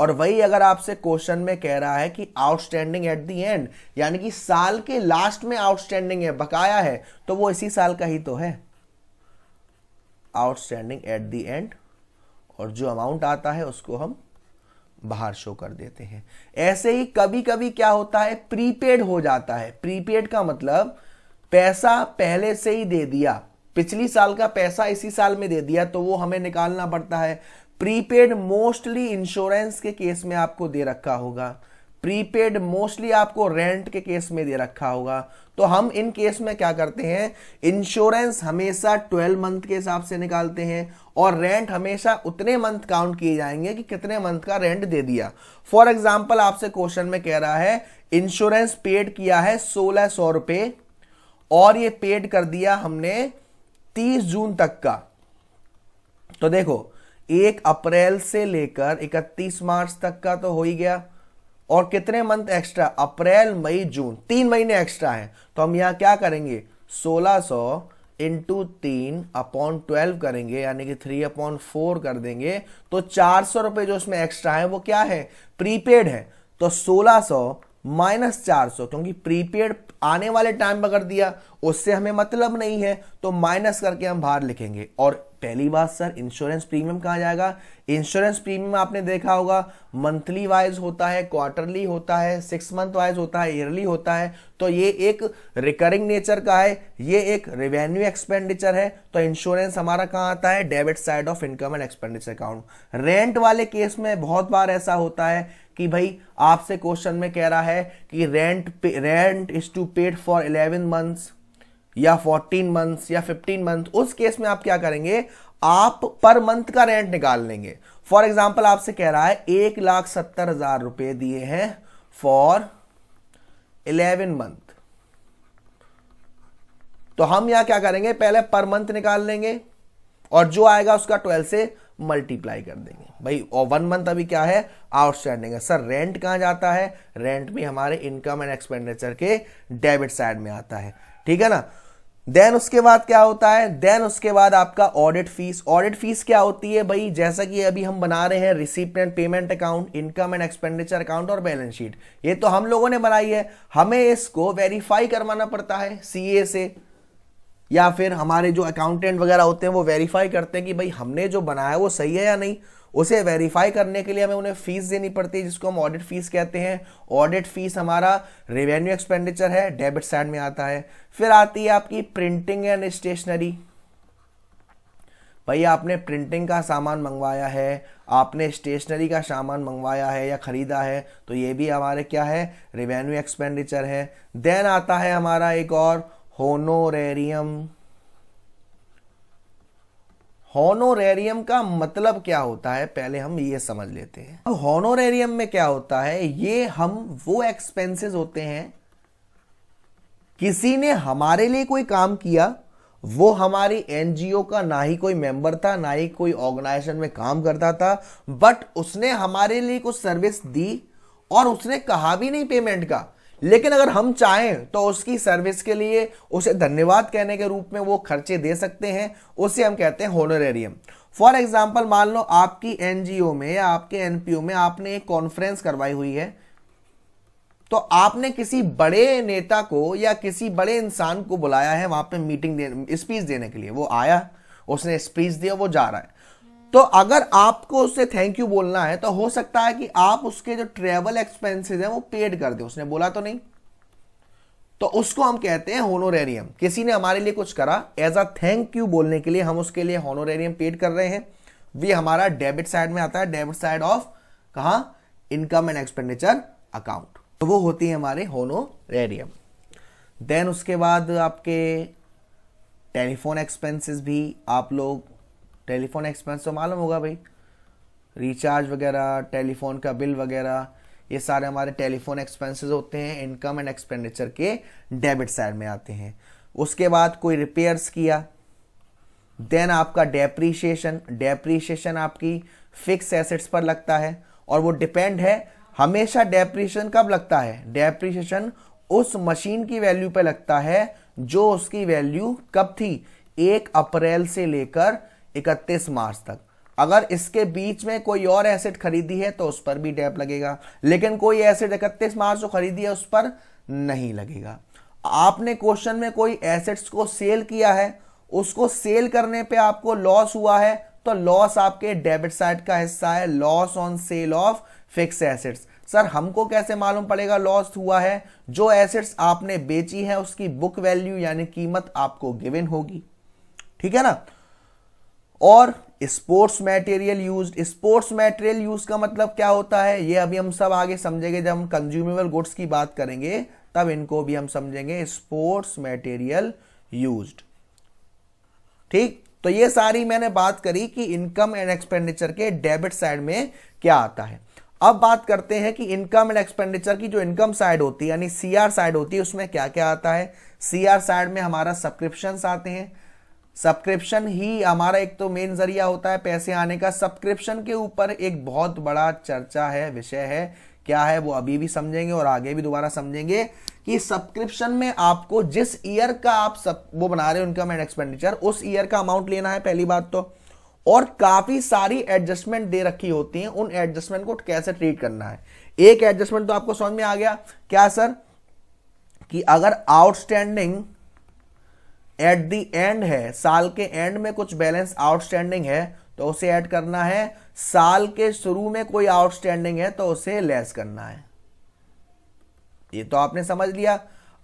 और वही अगर आपसे क्वेश्चन में कह रहा है कि आउटस्टैंडिंग एट द एंड यानी कि साल के लास्ट में आउटस्टैंडिंग है बकाया है तो वो इसी साल का ही तो है आउटस्टैंडिंग एट दी एंड और जो अमाउंट आता है उसको हम बाहर शो कर देते हैं ऐसे ही कभी कभी क्या होता है प्रीपेड हो जाता है प्रीपेड का मतलब पैसा पहले से ही दे दिया पिछली साल का पैसा इसी साल में दे दिया तो वो हमें निकालना पड़ता है प्रीपेड मोस्टली इंश्योरेंस के केस में आपको दे रखा होगा प्रीपेड मोस्टली आपको रेंट के केस में दे रखा होगा तो हम इन केस में क्या करते हैं इंश्योरेंस हमेशा 12 मंथ के हिसाब से निकालते हैं और रेंट हमेशा उतने मंथ काउंट किए जाएंगे कि कितने मंथ का रेंट दे दिया फॉर एग्जाम्पल आपसे क्वेश्चन में कह रहा है इंश्योरेंस पेड किया है सोलह सौ रुपये और ये पेड कर दिया हमने तीस जून तक का तो देखो एक अप्रैल से लेकर इकतीस मार्च तक का तो हो ही गया और कितने मंथ एक्स्ट्रा अप्रैल मई जून तीन महीने एक्स्ट्रा है तो हम यहाँ क्या करेंगे सोलह सौ इंटू तीन अपॉन ट्वेल्व करेंगे यानी कि थ्री अपॉन फोर कर देंगे तो चार सौ रुपये जो उसमें एक्स्ट्रा है वो क्या है प्रीपेड है तो सोलह सौ माइनस चार सौ क्योंकि प्रीपेड आने वाले टाइम पर कर दिया उससे हमें मतलब नहीं है तो माइनस करके हम बाहर लिखेंगे और पहली बात सर इंश्योरेंस प्रीमियम कहाँ जाएगा इंश्योरेंस प्रीमियम आपने देखा होगा मंथली वाइज होता है क्वार्टरली होता है सिक्स मंथ वाइज होता है ईयरली होता है तो ये एक रिकरिंग नेचर का है ये एक रेवेन्यू एक्सपेंडिचर है तो इंश्योरेंस हमारा कहाँ आता है debit side of income and expenditure account rent वाले केस में बहुत बार ऐसा होता है कि भाई आपसे क्वेश्चन में कह रहा है कि rent rent is to paid for eleven months या 14 मंथ्स या 15 मंथ उस केस में आप क्या करेंगे आप पर मंथ का रेंट निकाल लेंगे फॉर एग्जाम्पल आपसे कह रहा है एक लाख सत्तर हजार रुपए दिए हैं फॉर इलेवन मंथ तो हम यहां क्या करेंगे पहले पर मंथ निकाल लेंगे और जो आएगा उसका ट्वेल्व से मल्टीप्लाई कर देंगे भाई और वन मंथ अभी क्या है आउटस्टैंडिंग है सर रेंट कहां जाता है रेंट भी हमारे इनकम एंड एक्सपेंडिचर के डेबिट साइड में आता है ठीक है ना देन उसके बाद क्या होता है देन उसके बाद आपका ऑडिट फीस ऑडिट फीस क्या होती है भाई जैसा कि अभी हम बना रहे हैं receipt and payment account income and expenditure account और बैलेंस शीट ये तो हम लोगों ने बनाई है हमें इसको वेरीफाई करवाना पड़ता है सीए से या फिर हमारे जो अकाउंटेंट वगैरह होते हैं वो वेरीफाई करते हैं कि भाई हमने जो बनाया वो सही है या नहीं उसे वेरीफाई करने के लिए हमें उन्हें फीस देनी पड़ती है जिसको हम ऑडिट फीस कहते हैं ऑडिट फीस हमारा रेवेन्यू एक्सपेंडिचर है डेबिट साइड में आता है फिर आती है आपकी प्रिंटिंग एंड स्टेशनरी भैया आपने प्रिंटिंग का सामान मंगवाया है आपने स्टेशनरी का सामान मंगवाया है या ख़रीदा है तो ये भी हमारे क्या है रेवेन्यू एक्सपेंडिचर है देन आता है हमारा एक और होनोरेरियम हॉनोरेरियम का मतलब क्या होता है पहले हम ये समझ लेते हैं अब हॉनोरेरियम में क्या होता है ये हम वो एक्सपेंसेस होते हैं किसी ने हमारे लिए कोई काम किया वो हमारी एनजीओ का ना ही कोई मेंबर था ना ही कोई ऑर्गेनाइजेशन में काम करता था बट उसने हमारे लिए कुछ सर्विस दी और उसने कहा भी नहीं पेमेंट का लेकिन अगर हम चाहें तो उसकी सर्विस के लिए उसे धन्यवाद कहने के रूप में वो खर्चे दे सकते हैं उसे हम कहते हैं होनोरेरियम फॉर एग्जाम्पल मान लो आपकी एन में या आपके एनपीओ में आपने एक कॉन्फ्रेंस करवाई हुई है तो आपने किसी बड़े नेता को या किसी बड़े इंसान को बुलाया है वहां पे मीटिंग दे, स्पीच देने के लिए वो आया उसने स्पीच दिया वो जा रहा है तो अगर आपको उससे थैंक यू बोलना है तो हो सकता है कि आप उसके जो ट्रेवल एक्सपेंसेस हैं वो पेड कर दे उसने बोला तो नहीं तो उसको हम कहते हैं होनोरेरियम किसी ने हमारे लिए कुछ करा एज अ थैंक यू बोलने के लिए हम उसके लिए होनोरेरियम पेड कर रहे हैं वे हमारा डेबिट साइड में आता है डेबिट साइड ऑफ कहा इनकम एंड एक्सपेंडिचर अकाउंट तो वो होती है हमारे होनोरेरियम देन उसके बाद आपके टेलीफोन एक्सपेंसेस भी आप लोग टेलीफोन एक्सपेंस तो मालूम होगा भाई रिचार्ज वगैरह टेलीफोन का बिल वगैरह ये सारे हमारे टेलीफोन एक्सपेंसेस होते हैं इनकम एंड एक्सपेंडिचर के डेबिट साइड में आते हैं उसके बाद कोई रिपेयर्स किया देन आपका डेप्रीशिएशन डेप्रीशिएशन आपकी फिक्स एसेट्स पर लगता है और वो डिपेंड है हमेशा डेप्रीशिएशन कब लगता है डेप्रीशिएशन उस मशीन की वैल्यू पे लगता है जो उसकी वैल्यू कब थी एक अप्रैल से लेकर इकतीस मार्च तक अगर इसके बीच में कोई और एसेट खरीदी है तो उस पर भी डैप लगेगा लेकिन कोई एसेट इकतीस मार्च को खरीदी है उस पर नहीं लगेगा आपने क्वेश्चन में कोई एसेट्स को सेल किया है उसको सेल करने पे आपको लॉस हुआ है तो लॉस आपके डेबिट साइड का हिस्सा है loss on sale of fix assets sir हमको कैसे मालूम पड़ेगा लॉस हुआ है जो एसेट्स आपने बेची है उसकी बुक वैल्यू यानी कीमत आपको गिविन होगी ठीक है ना और sports material use sports material use का मतलब क्या होता है ये अभी हम सब आगे समझेंगे जब हम कंज्यूमेबल गुड्स की बात करेंगे तब इनको भी हम समझेंगे स्पोर्ट्स मटेरियल यूज्ड ठीक तो ये सारी मैंने बात करी कि इनकम एंड एक्सपेंडिचर के डेबिट साइड में क्या आता है अब बात करते हैं कि इनकम एंड एक्सपेंडिचर की जो इनकम साइड होती है यानी सीआर साइड होती है उसमें क्या क्या आता है सीआर साइड में हमारा सब्सक्रिप्शन आते हैं सब्सक्रिप्शन ही हमारा एक तो मेन जरिया होता है पैसे आने का सब्सक्रिप्शन के ऊपर एक बहुत बड़ा चर्चा है विषय है क्या है वो अभी भी समझेंगे और आगे भी दोबारा समझेंगे कि सब्सक्रिप्शन में आपको जिस ईयर का आप सब वो बना रहे हो इनकम एंड एक्सपेंडिचर उस ईयर का अमाउंट लेना है पहली बात तो और काफी सारी एडजस्टमेंट दे रखी होती हैं उन एडजस्टमेंट को कैसे ट्रीट करना है एक एडजस्टमेंट तो आपको समझ में आ गया क्या सर कि अगर आउटस्टैंडिंग एट दी एंड है साल के एंड में कुछ बैलेंस आउटस्टैंडिंग है तो उसे ऐड करना है साल के शुरू में कोई आउटस्टैंडिंग है तो उसे लेस करना है ये तो आपने समझ लिया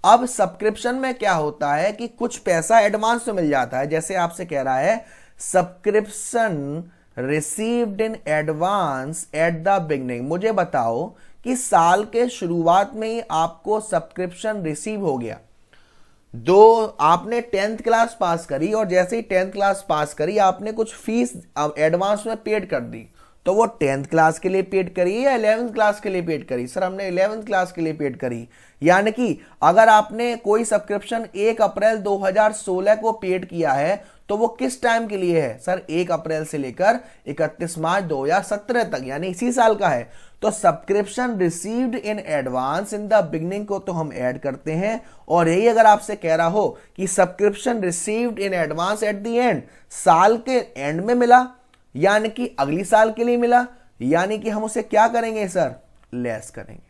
अब सब्सक्रिप्शन में क्या होता है कि कुछ पैसा एडवांस में मिल जाता है जैसे आपसे कह रहा है subscription received in advance at the beginning मुझे बताओ कि साल के शुरुआत में ही आपको सब्सक्रिप्शन रिसीव हो गया दो आपने टेंथ क्लास पास करी और जैसे ही टेंथ क्लास पास करी आपने कुछ फीस एडवांस में पेड कर दी तो वो टेंथ क्लास के लिए पेड करी या इलेवेंथ क्लास के लिए पेड करी सर हमने इलेवेंथ क्लास के लिए पेड करी यानी कि अगर आपने कोई सब्सक्रिप्शन एक अप्रैल 2016 को पेड किया है तो वो किस टाइम के लिए है सर एक अप्रैल से लेकर इकतीस मार्च दो हजार सत्रह तक यानी इसी साल का है तो subscription received in advance in the beginning को तो हम ऐड करते हैं और यही अगर आपसे कह रहा हो कि subscription received in advance at the end साल के एंड में मिला यानी कि अगली साल के लिए मिला यानी कि हम उसे क्या करेंगे सर लेस करेंगे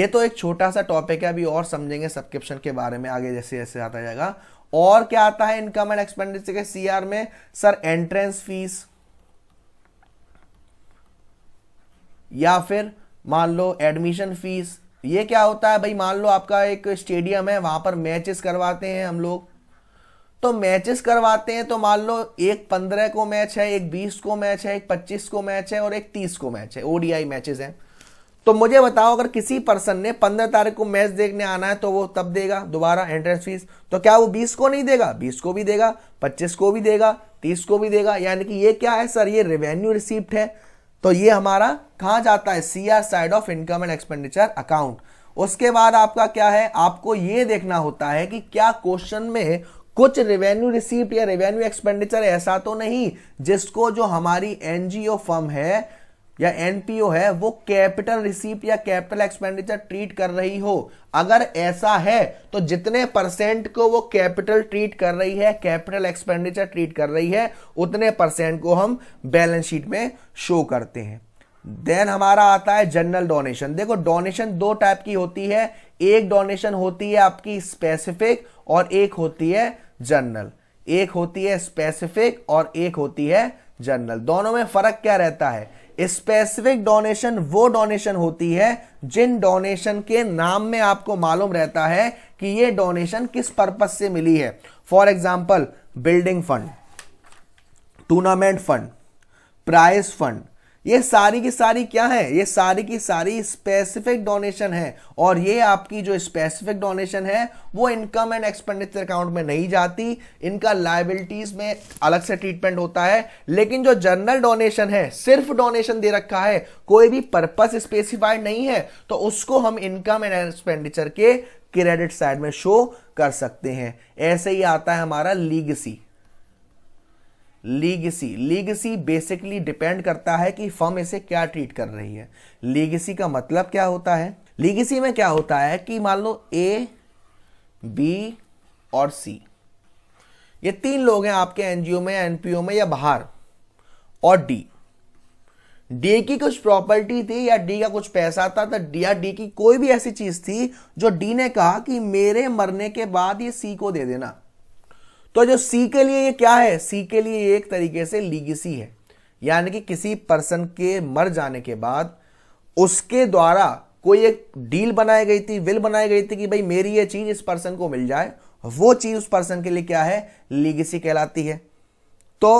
ये तो एक छोटा सा टॉपिक है अभी और समझेंगे सब्सक्रिप्शन के बारे में आगे जैसे जैसे आता जाएगा और क्या आता है इनकम एंड एक्सपेंडिचर के सीआर में सर एंट्रेंस फीस या फिर मान लो एडमिशन फीस ये क्या होता है भाई मान लो आपका एक स्टेडियम है वहां पर मैचेस करवाते हैं हम लोग तो मैचेस करवाते हैं तो मान लो एक पंद्रह को मैच है एक बीस को मैच है एक पच्चीस को मैच है और एक तीस को मैच है ओडीआई मैचेस हैं तो मुझे बताओ अगर किसी पर्सन ने पंद्रह तारीख को मैच देखने आना है तो वो तब देगा दोबारा एंट्रेंस फीस तो क्या वो बीस को नहीं देगा बीस को भी देगा पच्चीस को भी देगा तीस को भी देगा यानी कि ये क्या है सर ये रेवेन्यू रिसीप्ट है तो ये हमारा कहा जाता है C R side of income and expenditure account उसके बाद आपका क्या है आपको ये देखना होता है कि क्या क्वेश्चन में कुछ रेवेन्यू रिसीप्ट या रेवेन्यू एक्सपेंडिचर ऐसा तो नहीं जिसको जो हमारी एनजीओ फर्म है या एनपीओ है वो कैपिटल रिसीप्ट या कैपिटल एक्सपेंडिचर ट्रीट कर रही हो अगर ऐसा है तो जितने परसेंट को वो कैपिटल ट्रीट कर रही है कैपिटल एक्सपेंडिचर ट्रीट कर रही है उतने परसेंट को हम बैलेंस शीट में शो करते हैं देन हमारा आता है जनरल डोनेशन देखो डोनेशन दो टाइप की होती है एक डोनेशन होती है आपकी स्पेसिफिक और एक होती है जनरल एक होती है स्पेसिफिक और एक होती है जनरल दोनों में फर्क क्या रहता है स्पेसिफिक डोनेशन वो डोनेशन होती है जिन डोनेशन के नाम में आपको मालूम रहता है कि ये डोनेशन किस पर्पज से मिली है for example building fund tournament fund prize fund ये सारी की सारी क्या है ये सारी की सारी स्पेसिफिक डोनेशन है और ये आपकी जो स्पेसिफिक डोनेशन है वो इनकम एंड एक्सपेंडिचर अकाउंट में नहीं जाती इनका लाइबिलिटीज में अलग से ट्रीटमेंट होता है लेकिन जो जनरल डोनेशन है सिर्फ डोनेशन दे रखा है कोई भी पर्पस स्पेसिफाइड नहीं है तो उसको हम इनकम एंड एक्सपेंडिचर के क्रेडिट साइड में शो कर सकते हैं ऐसे ही आता है हमारा legacy legacy legacy basically depend करता है कि फर्म इसे क्या ट्रीट कर रही है लीगेसी का मतलब क्या होता है लीगेसी में क्या होता है कि मान लो ए बी और सी ये तीन लोग हैं आपके एनजीओ में एनपीओ में या बाहर और डी डी की कुछ प्रॉपर्टी थी या डी का कुछ पैसा था तो डी या डी की कोई भी ऐसी चीज थी जो डी ने कहा कि मेरे मरने के बाद ये सी को दे देना तो जो सी के लिए ये क्या है सी के लिए ये एक तरीके से लीगेसी है यानी कि किसी पर्सन के मर जाने के बाद उसके द्वारा कोई एक डील बनाई गई थी विल बनाई गई थी कि भाई मेरी ये चीज इस पर्सन को मिल जाए वो चीज उस पर्सन के लिए क्या है लीगेसी कहलाती है तो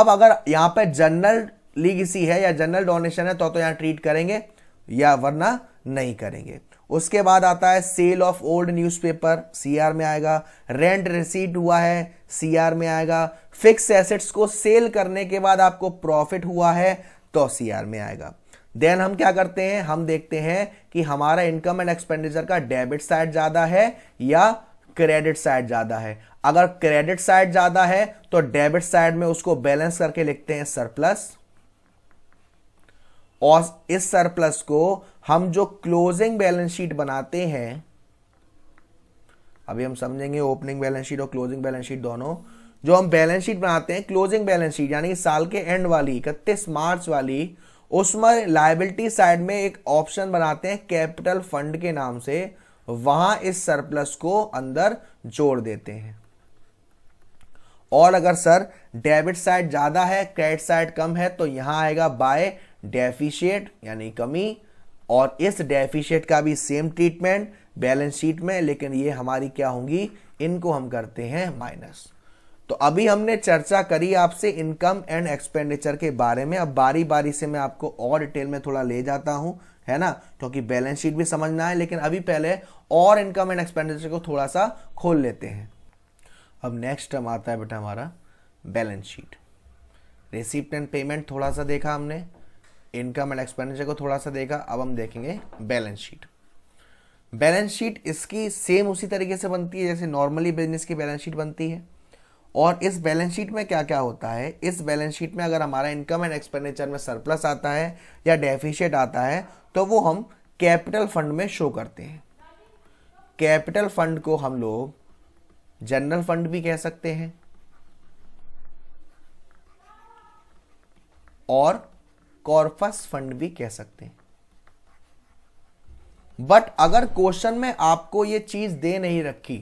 अब अगर यहां पर जनरल लीगेसी है या जनरल डोनेशन है तो तो यहां ट्रीट करेंगे या वरना नहीं करेंगे उसके बाद आता है sale of old newspaper CR में आएगा रेंट रिसीट हुआ है सीआर में आएगा फिक्स एसेट्स को सेल करने के बाद आपको प्रॉफिट हुआ है तो सीआर में आएगा देन हम क्या करते हैं हम देखते हैं कि हमारा इनकम एंड एक्सपेंडिचर का डेबिट साइड ज़्यादा है या क्रेडिट साइड ज़्यादा है अगर क्रेडिट साइड ज़्यादा है तो डेबिट साइड में उसको बैलेंस करके लिखते हैं सरप्लस और इस सरप्लस को हम जो क्लोजिंग बैलेंस शीट बनाते हैं अभी हम समझेंगे ओपनिंग बैलेंस शीट और क्लोजिंग बैलेंस शीट दोनों जो हम बैलेंस शीट बनाते हैं क्लोजिंग बैलेंस शीट यानी साल के एंड वाली इकतीस मार्च वाली उसमें लाइबिलिटी साइड में एक ऑप्शन बनाते हैं कैपिटल फंड के नाम से वहां इस सरप्लस को अंदर जोड़ देते हैं और अगर सर डेबिट साइड ज्यादा है क्रेडिट साइड कम है तो यहां आएगा बाय डेफिशिएट यानी कमी और इस डेफिशिएट का भी सेम ट्रीटमेंट बैलेंस शीट में लेकिन ये हमारी क्या होंगी इनको हम करते हैं माइनस तो अभी हमने चर्चा करी आपसे इनकम एंड एक्सपेंडिचर के बारे में अब बारी बारी से मैं आपको और डिटेल में थोड़ा ले जाता हूं है ना क्योंकि बैलेंस शीट भी समझना है लेकिन अभी पहले और इनकम एंड एक्सपेंडिचर को थोड़ा सा खोल लेते हैं अब नेक्स्ट हम आता है बेटा हमारा balance sheet receipt and payment थोड़ा सा देखा हमने इनकम एंड एक्सपेंडिचर को थोड़ा सा देखा अब हम देखेंगे बैलेंस शीट बैलेंस शीट इसकी सेम उसी तरीके से बनती है जैसे नॉर्मली बिजनेस की बैलेंस शीट बनती है और इस बैलेंस शीट में क्या क्या होता है इस बैलेंस शीट में अगर हमारा इनकम एंड एक्सपेंडिचर में सरप्लस आता है या डेफिशिएट आता है तो वो हम कैपिटल फंड में शो करते हैं कैपिटल फंड को हम लोग जनरल फंड भी कह सकते हैं और कॉर्पस फंड भी कह सकते हैं बट अगर क्वेश्चन में आपको ये चीज दे नहीं रखी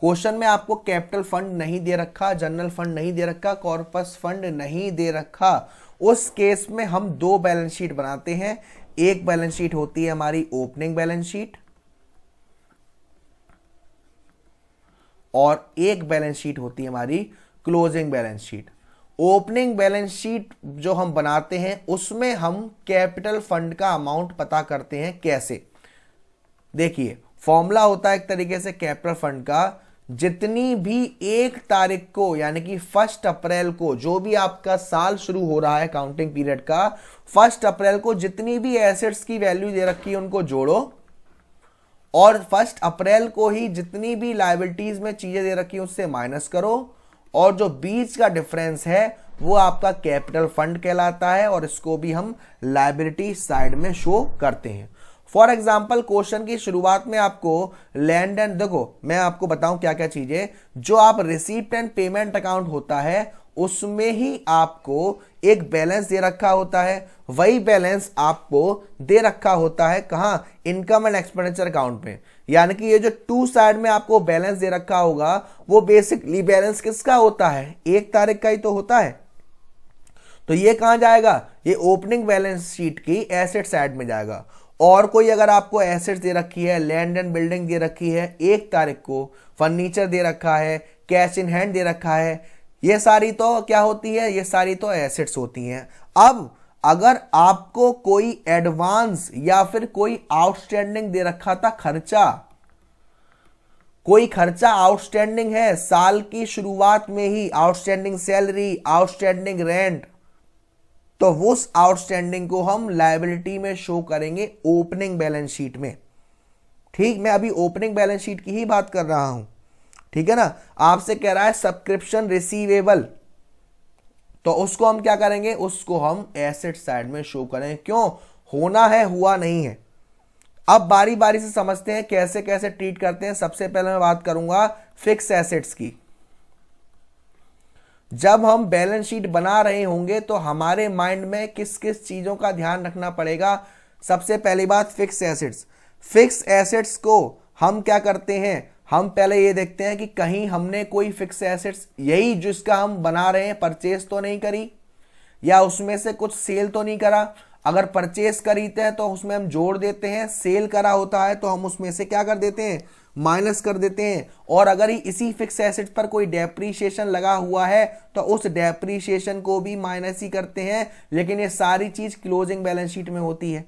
क्वेश्चन में आपको कैपिटल फंड नहीं दे रखा जनरल फंड नहीं दे रखा कॉर्पस फंड नहीं दे रखा उस केस में हम दो बैलेंस शीट बनाते हैं एक बैलेंस शीट होती है हमारी ओपनिंग बैलेंस शीट और एक बैलेंस शीट होती है हमारी closing balance sheet opening balance sheet जो हम बनाते हैं उसमें हम कैपिटल फंड का अमाउंट पता करते हैं कैसे देखिए फॉर्मूला होता है एक तरीके से कैपिटल फंड का जितनी भी एक तारीख को यानी कि फर्स्ट अप्रैल को जो भी आपका साल शुरू हो रहा है काउंटिंग पीरियड का फर्स्ट अप्रैल को जितनी भी एसेट्स की वैल्यू दे रखी है उनको जोड़ो और फर्स्ट अप्रैल को ही जितनी भी लाइबिलिटीज में चीजें दे रखी है उससे माइनस करो और जो बीच का डिफरेंस है वो आपका कैपिटल फंड कहलाता है और इसको भी हम लाइबिलिटी साइड में शो करते हैं फॉर एग्जाम्पल क्वेश्चन की शुरुआत में आपको लैंड एंड देखो मैं आपको बताऊं क्या क्या चीजें जो आप रिसीप्ट एंड पेमेंट अकाउंट होता है उसमें ही आपको एक बैलेंस दे रखा होता है वही बैलेंस आपको दे रखा होता है कहा इनकम एंड एक्सपेंडिचर अकाउंट में यानी कि ये जो टू साइड में आपको बैलेंस दे रखा होगा वो बेसिकली बैलेंस किसका होता है एक तारीख का ही तो होता है तो ये कहा जाएगा ये ओपनिंग बैलेंस शीट की एसेट साइड में जाएगा और कोई अगर आपको एसेट दे रखी है लैंड एंड बिल्डिंग दे रखी है एक तारीख को फर्नीचर दे रखा है कैश इन हैंड दे रखा है ये सारी तो क्या होती है ये सारी तो एसेट्स होती हैं अब अगर आपको कोई एडवांस या फिर कोई आउटस्टैंडिंग दे रखा था खर्चा कोई खर्चा आउटस्टैंडिंग है साल की शुरुआत में ही आउटस्टैंडिंग सैलरी आउटस्टैंडिंग रेंट तो उस आउटस्टैंडिंग को हम लाइबिलिटी में शो करेंगे ओपनिंग बैलेंस शीट में ठीक मैं अभी ओपनिंग बैलेंस शीट की ही बात कर रहा हूं ठीक है ना आपसे कह रहा है सब्सक्रिप्शन रिसीवेबल तो उसको हम क्या करेंगे उसको हम एसेट साइड में शो करें क्यों होना है हुआ नहीं है अब बारी बारी से समझते हैं कैसे कैसे ट्रीट करते हैं सबसे पहले मैं बात करूंगा फिक्स एसेट्स की जब हम बैलेंस शीट बना रहे होंगे तो हमारे माइंड में किस किस चीजों का ध्यान रखना पड़ेगा सबसे पहली बात फिक्स एसेट्स फिक्स एसेट्स को हम क्या करते हैं हम पहले ये देखते हैं कि कहीं हमने कोई फिक्स एसेट्स यही जिसका हम बना रहे हैं परचेज तो नहीं करी या उसमें से कुछ सेल तो नहीं करा अगर परचेज करी हैं तो उसमें हम जोड़ देते हैं सेल करा होता है तो हम उसमें से क्या कर देते हैं माइनस कर देते हैं और अगर ही इसी फिक्स एसेट पर कोई डेप्रीशिएशन लगा हुआ है तो उस डेप्रीशिएशन को भी माइनस ही करते हैं लेकिन ये सारी चीज़ क्लोजिंग बैलेंस शीट में होती है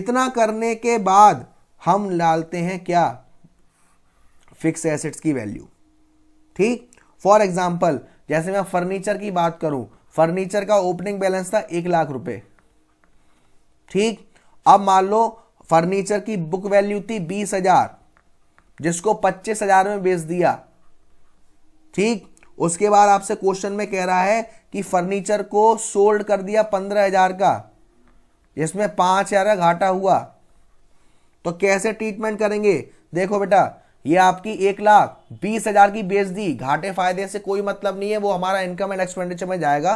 इतना करने के बाद हम डालते हैं क्या फिक्स एसेट्स की वैल्यू ठीक फॉर एग्जाम्पल जैसे मैं फर्नीचर की बात करूं फर्नीचर का ओपनिंग बैलेंस था एक लाख रुपए ठीक अब मान लो फर्नीचर की बुक वैल्यू थी बीस हजार जिसको पच्चीस हजार में बेच दिया ठीक उसके बाद आपसे क्वेश्चन में कह रहा है कि फर्नीचर को सोल्ड कर दिया पंद्रह हजार का जिसमें पांच हजार घाटा हुआ तो कैसे ट्रीटमेंट करेंगे देखो बेटा ये आपकी एक लाख बीस हजार की बेच दी घाटे फायदे से कोई मतलब नहीं है वो हमारा इनकम एंड एक्सपेंडिचर में जाएगा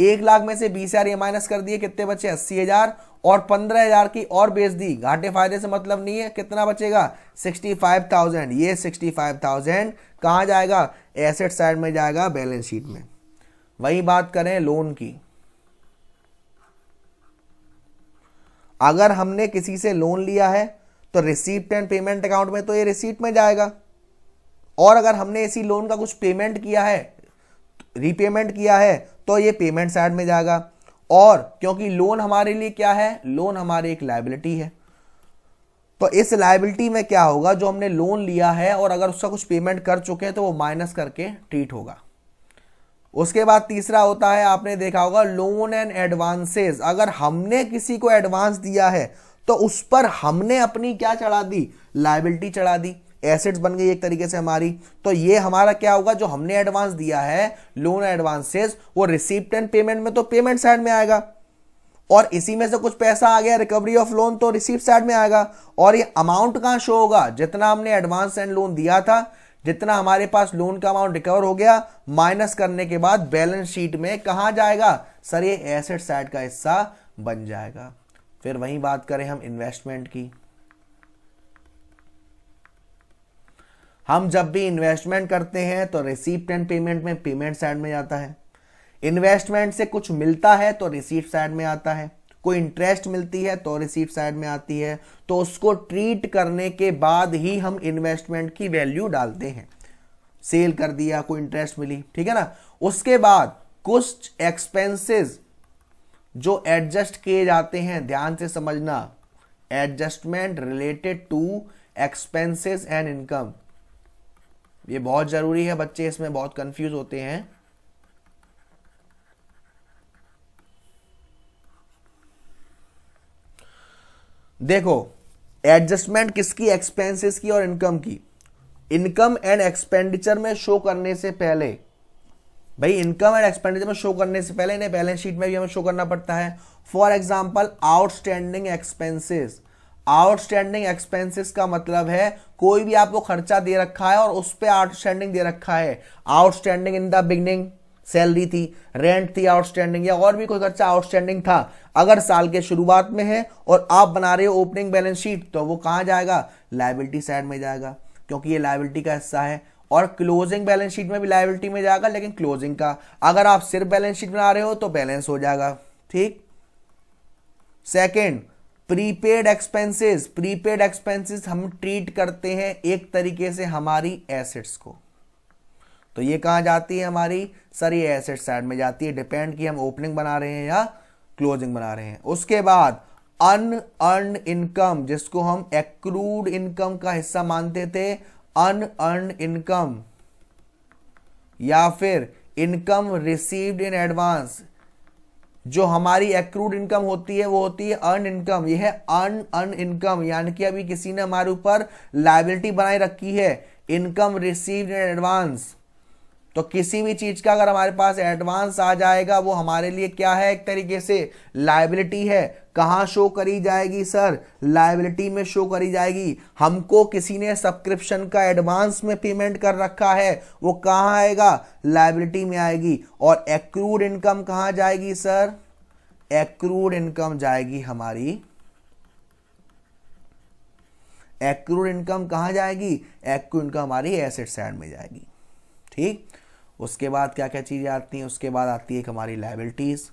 एक लाख में से बीस हजार ये माइनस कर दिए कितने बचे अस्सी हजार और पंद्रह हजार की और बेच दी घाटे फायदे से मतलब नहीं है कितना बचेगा सिक्सटी फाइव थाउजेंड ये सिक्सटी फाइव थाउजेंड कहाँ जाएगा एसेट साइड में जाएगा बैलेंस शीट में वही बात करें लोन की अगर हमने किसी से लोन लिया है तो रिसीप्ट एंड पेमेंट अकाउंट में तो ये रिसीप्ट में जाएगा और अगर हमने इसी लोन का कुछ पेमेंट किया है रीपेमेंट किया है तो ये पेमेंट साइड में जाएगा और क्योंकि लोन हमारे लिए क्या है लोन हमारी एक लाइबिलिटी है तो इस लाइबिलिटी में क्या होगा जो हमने लोन लिया है और अगर उसका कुछ पेमेंट कर चुके हैं तो वो माइनस करके ट्रीट होगा उसके बाद तीसरा होता है आपने देखा होगा लोन एंड एडवांसेस अगर हमने किसी को एडवांस दिया है तो उस पर हमने अपनी क्या चढ़ा दी लाइबिलिटी चढ़ा दी एसेट्स बन गई एक तरीके से हमारी तो ये हमारा क्या होगा जो हमने एडवांस दिया है लोन एडवांसेस वो रिसिप्ट एंड पेमेंट में तो पेमेंट साइड में आएगा और इसी में से कुछ पैसा आ गया रिकवरी ऑफ लोन तो रिसिप्ट साइड में आएगा और ये अमाउंट कहां शो होगा जितना हमने एडवांस एंड लोन दिया था जितना हमारे पास लोन का अमाउंट रिकवर हो गया माइनस करने के बाद बैलेंस शीट में कहा जाएगा सर ये एसेट साइड का हिस्सा बन जाएगा फिर वही बात करें हम इन्वेस्टमेंट की हम जब भी इन्वेस्टमेंट करते हैं तो रिसीप्ट एंड पेमेंट में पेमेंट साइड में जाता है इन्वेस्टमेंट से कुछ मिलता है तो रिसीप्ट साइड में आता है कोई इंटरेस्ट मिलती है तो रिसीप्ट साइड में आती है तो उसको ट्रीट करने के बाद ही हम इन्वेस्टमेंट की वैल्यू डालते हैं सेल कर दिया कोई इंटरेस्ट मिली ठीक है ना उसके बाद कुछ एक्सपेंसेस जो एडजस्ट किए जाते हैं ध्यान से समझना adjustment related to expenses and income ये बहुत जरूरी है बच्चे इसमें बहुत कंफ्यूज होते हैं देखो एडजस्टमेंट किसकी एक्सपेंसेस की और इनकम की इनकम एंड एक्सपेंडिचर में शो करने से पहले भाई इनकम एंड एक्सपेंडिचर में शो करने से पहले इन्हें बैलेंस शीट में भी हमें शो करना पड़ता है for example outstanding expenses outstanding expenses का मतलब है कोई भी आपको खर्चा दे रखा है और उस पर आउटस्टैंडिंग दे रखा है outstanding in the beginning salary थी रेंट थी आउटस्टैंडिंग या और भी कोई खर्चा आउटस्टैंडिंग था अगर साल के शुरुआत में है और आप बना रहे हो ओपनिंग बैलेंस शीट तो वो कहाँ जाएगा लाइबिलिटी साइड में जाएगा क्योंकि ये लाइबिलिटी का हिस्सा है और क्लोजिंग बैलेंस शीट में भी लाइबिलिटी में जाएगा लेकिन क्लोजिंग का अगर आप सिर्फ बैलेंस शीट बना रहे हो तो बैलेंस हो जाएगा ठीक second prepaid expenses prepaid expenses हम ट्रीट करते हैं एक तरीके से हमारी एसेट्स को तो ये कहां जाती है हमारी सर ये एसेट साइड में जाती है डिपेंड कि हम ओपनिंग बना रहे हैं या क्लोजिंग बना रहे हैं उसके बाद अन अर्न इनकम जिसको हम एक्रूड इनकम का हिस्सा मानते थे अन इनकम या फिर इनकम रिसीव्ड इन एडवांस जो हमारी एक्रूड इनकम होती है वो होती है अर्न इनकम यह है अर्न अर्न इनकम यानी कि अभी किसी ने हमारे ऊपर लाइबिलिटी बनाए रखी है इनकम रिसीव्ड इन एडवांस तो किसी भी चीज का अगर हमारे पास एडवांस आ जाएगा वो हमारे लिए क्या है एक तरीके से लाइबिलिटी है कहाँ शो करी जाएगी सर लाइबिलिटी में शो करी जाएगी हमको किसी ने सब्सक्रिप्शन का एडवांस में पेमेंट कर रखा है वो कहाँ आएगा लाइबिलिटी में आएगी और एक्रूड इनकम कहाँ जाएगी सर एक्रूड इनकम जाएगी हमारी एक्रूड इनकम कहाँ जाएगी एक इनकम हमारी एसेट साइड में जाएगी ठीक उसके बाद क्या क्या चीज़ें आती हैं उसके बाद आती है हमारी लाइबिलिटीज़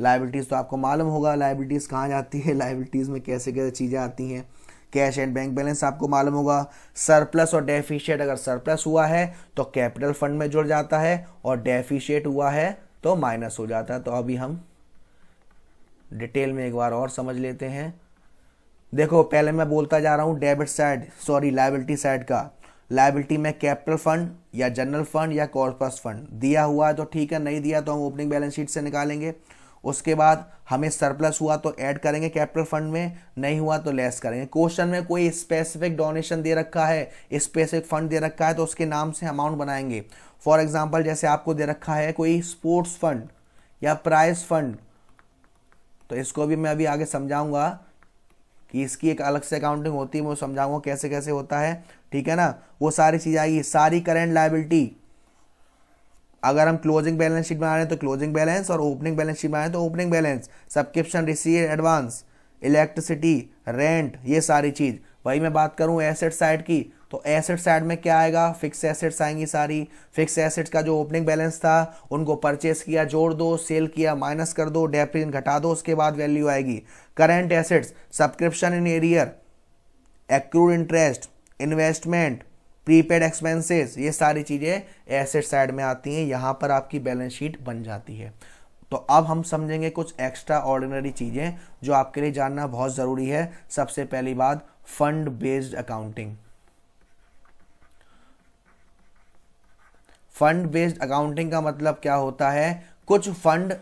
लाइबिलिटीज़ तो आपको मालूम होगा लाइबिलिटीज़ कहाँ जाती है लाइबिलिटीज़ [LAUGHS] में कैसे कैसे चीज़ें आती हैं कैश एंड बैंक बैलेंस आपको मालूम होगा सरप्लस और डेफिशिएट अगर सरप्लस हुआ है तो कैपिटल फंड में जुड़ जाता है और डेफिशिएट हुआ है तो माइनस हो जाता है तो अभी हम डिटेल में एक बार और समझ लेते हैं देखो पहले मैं बोलता जा रहा हूँ debit side sorry liability side का लाइबिलिटी में कैपिटल फंड या जनरल फंड या कॉर्पस फंड दिया हुआ है तो ठीक है नहीं दिया तो हम ओपनिंग बैलेंस शीट से निकालेंगे उसके बाद हमें सरप्लस हुआ तो ऐड करेंगे कैपिटल फंड में नहीं हुआ तो लेस करेंगे क्वेश्चन में कोई स्पेसिफिक डोनेशन दे रखा है स्पेसिफिक फंड दे रखा है तो उसके नाम से अमाउंट बनाएंगे फॉर एग्जाम्पल जैसे आपको दे रखा है कोई स्पोर्ट्स फंड या प्राइज फंड तो इसको भी मैं अभी आगे समझाऊंगा कि इसकी एक अलग से अकाउंटिंग होती है मैं समझाऊंगा कैसे कैसे होता है ठीक है ना वो सारी चीज़ आएगी सारी करेंट लाइबिलिटी अगर हम क्लोजिंग बैलेंस शीट बना रहे हैं तो क्लोजिंग बैलेंस और ओपनिंग बैलेंस शीट बना रहे हैं तो opening balance subscription receive advance electricity rent ये सारी चीज़ वही मैं बात करूँ एसेट साइड की तो एसेट साइड में क्या आएगा फिक्स एसेट्स आएंगी सारी फिक्स एसेट्स का जो ओपनिंग बैलेंस था उनको परचेस किया जोड़ दो सेल किया माइनस कर दो डेप्रीन घटा दो उसके बाद वैल्यू आएगी current assets subscription in arrear accrued interest investment prepaid expenses ये सारी चीज़ें एसेट साइड में आती हैं यहाँ पर आपकी बैलेंस शीट बन जाती है तो अब हम समझेंगे कुछ एक्स्ट्रा ऑर्डिनरी चीज़ें जो आपके लिए जानना बहुत ज़रूरी है सबसे पहली बात fund based accounting fund based accounting का मतलब क्या होता है कुछ फंड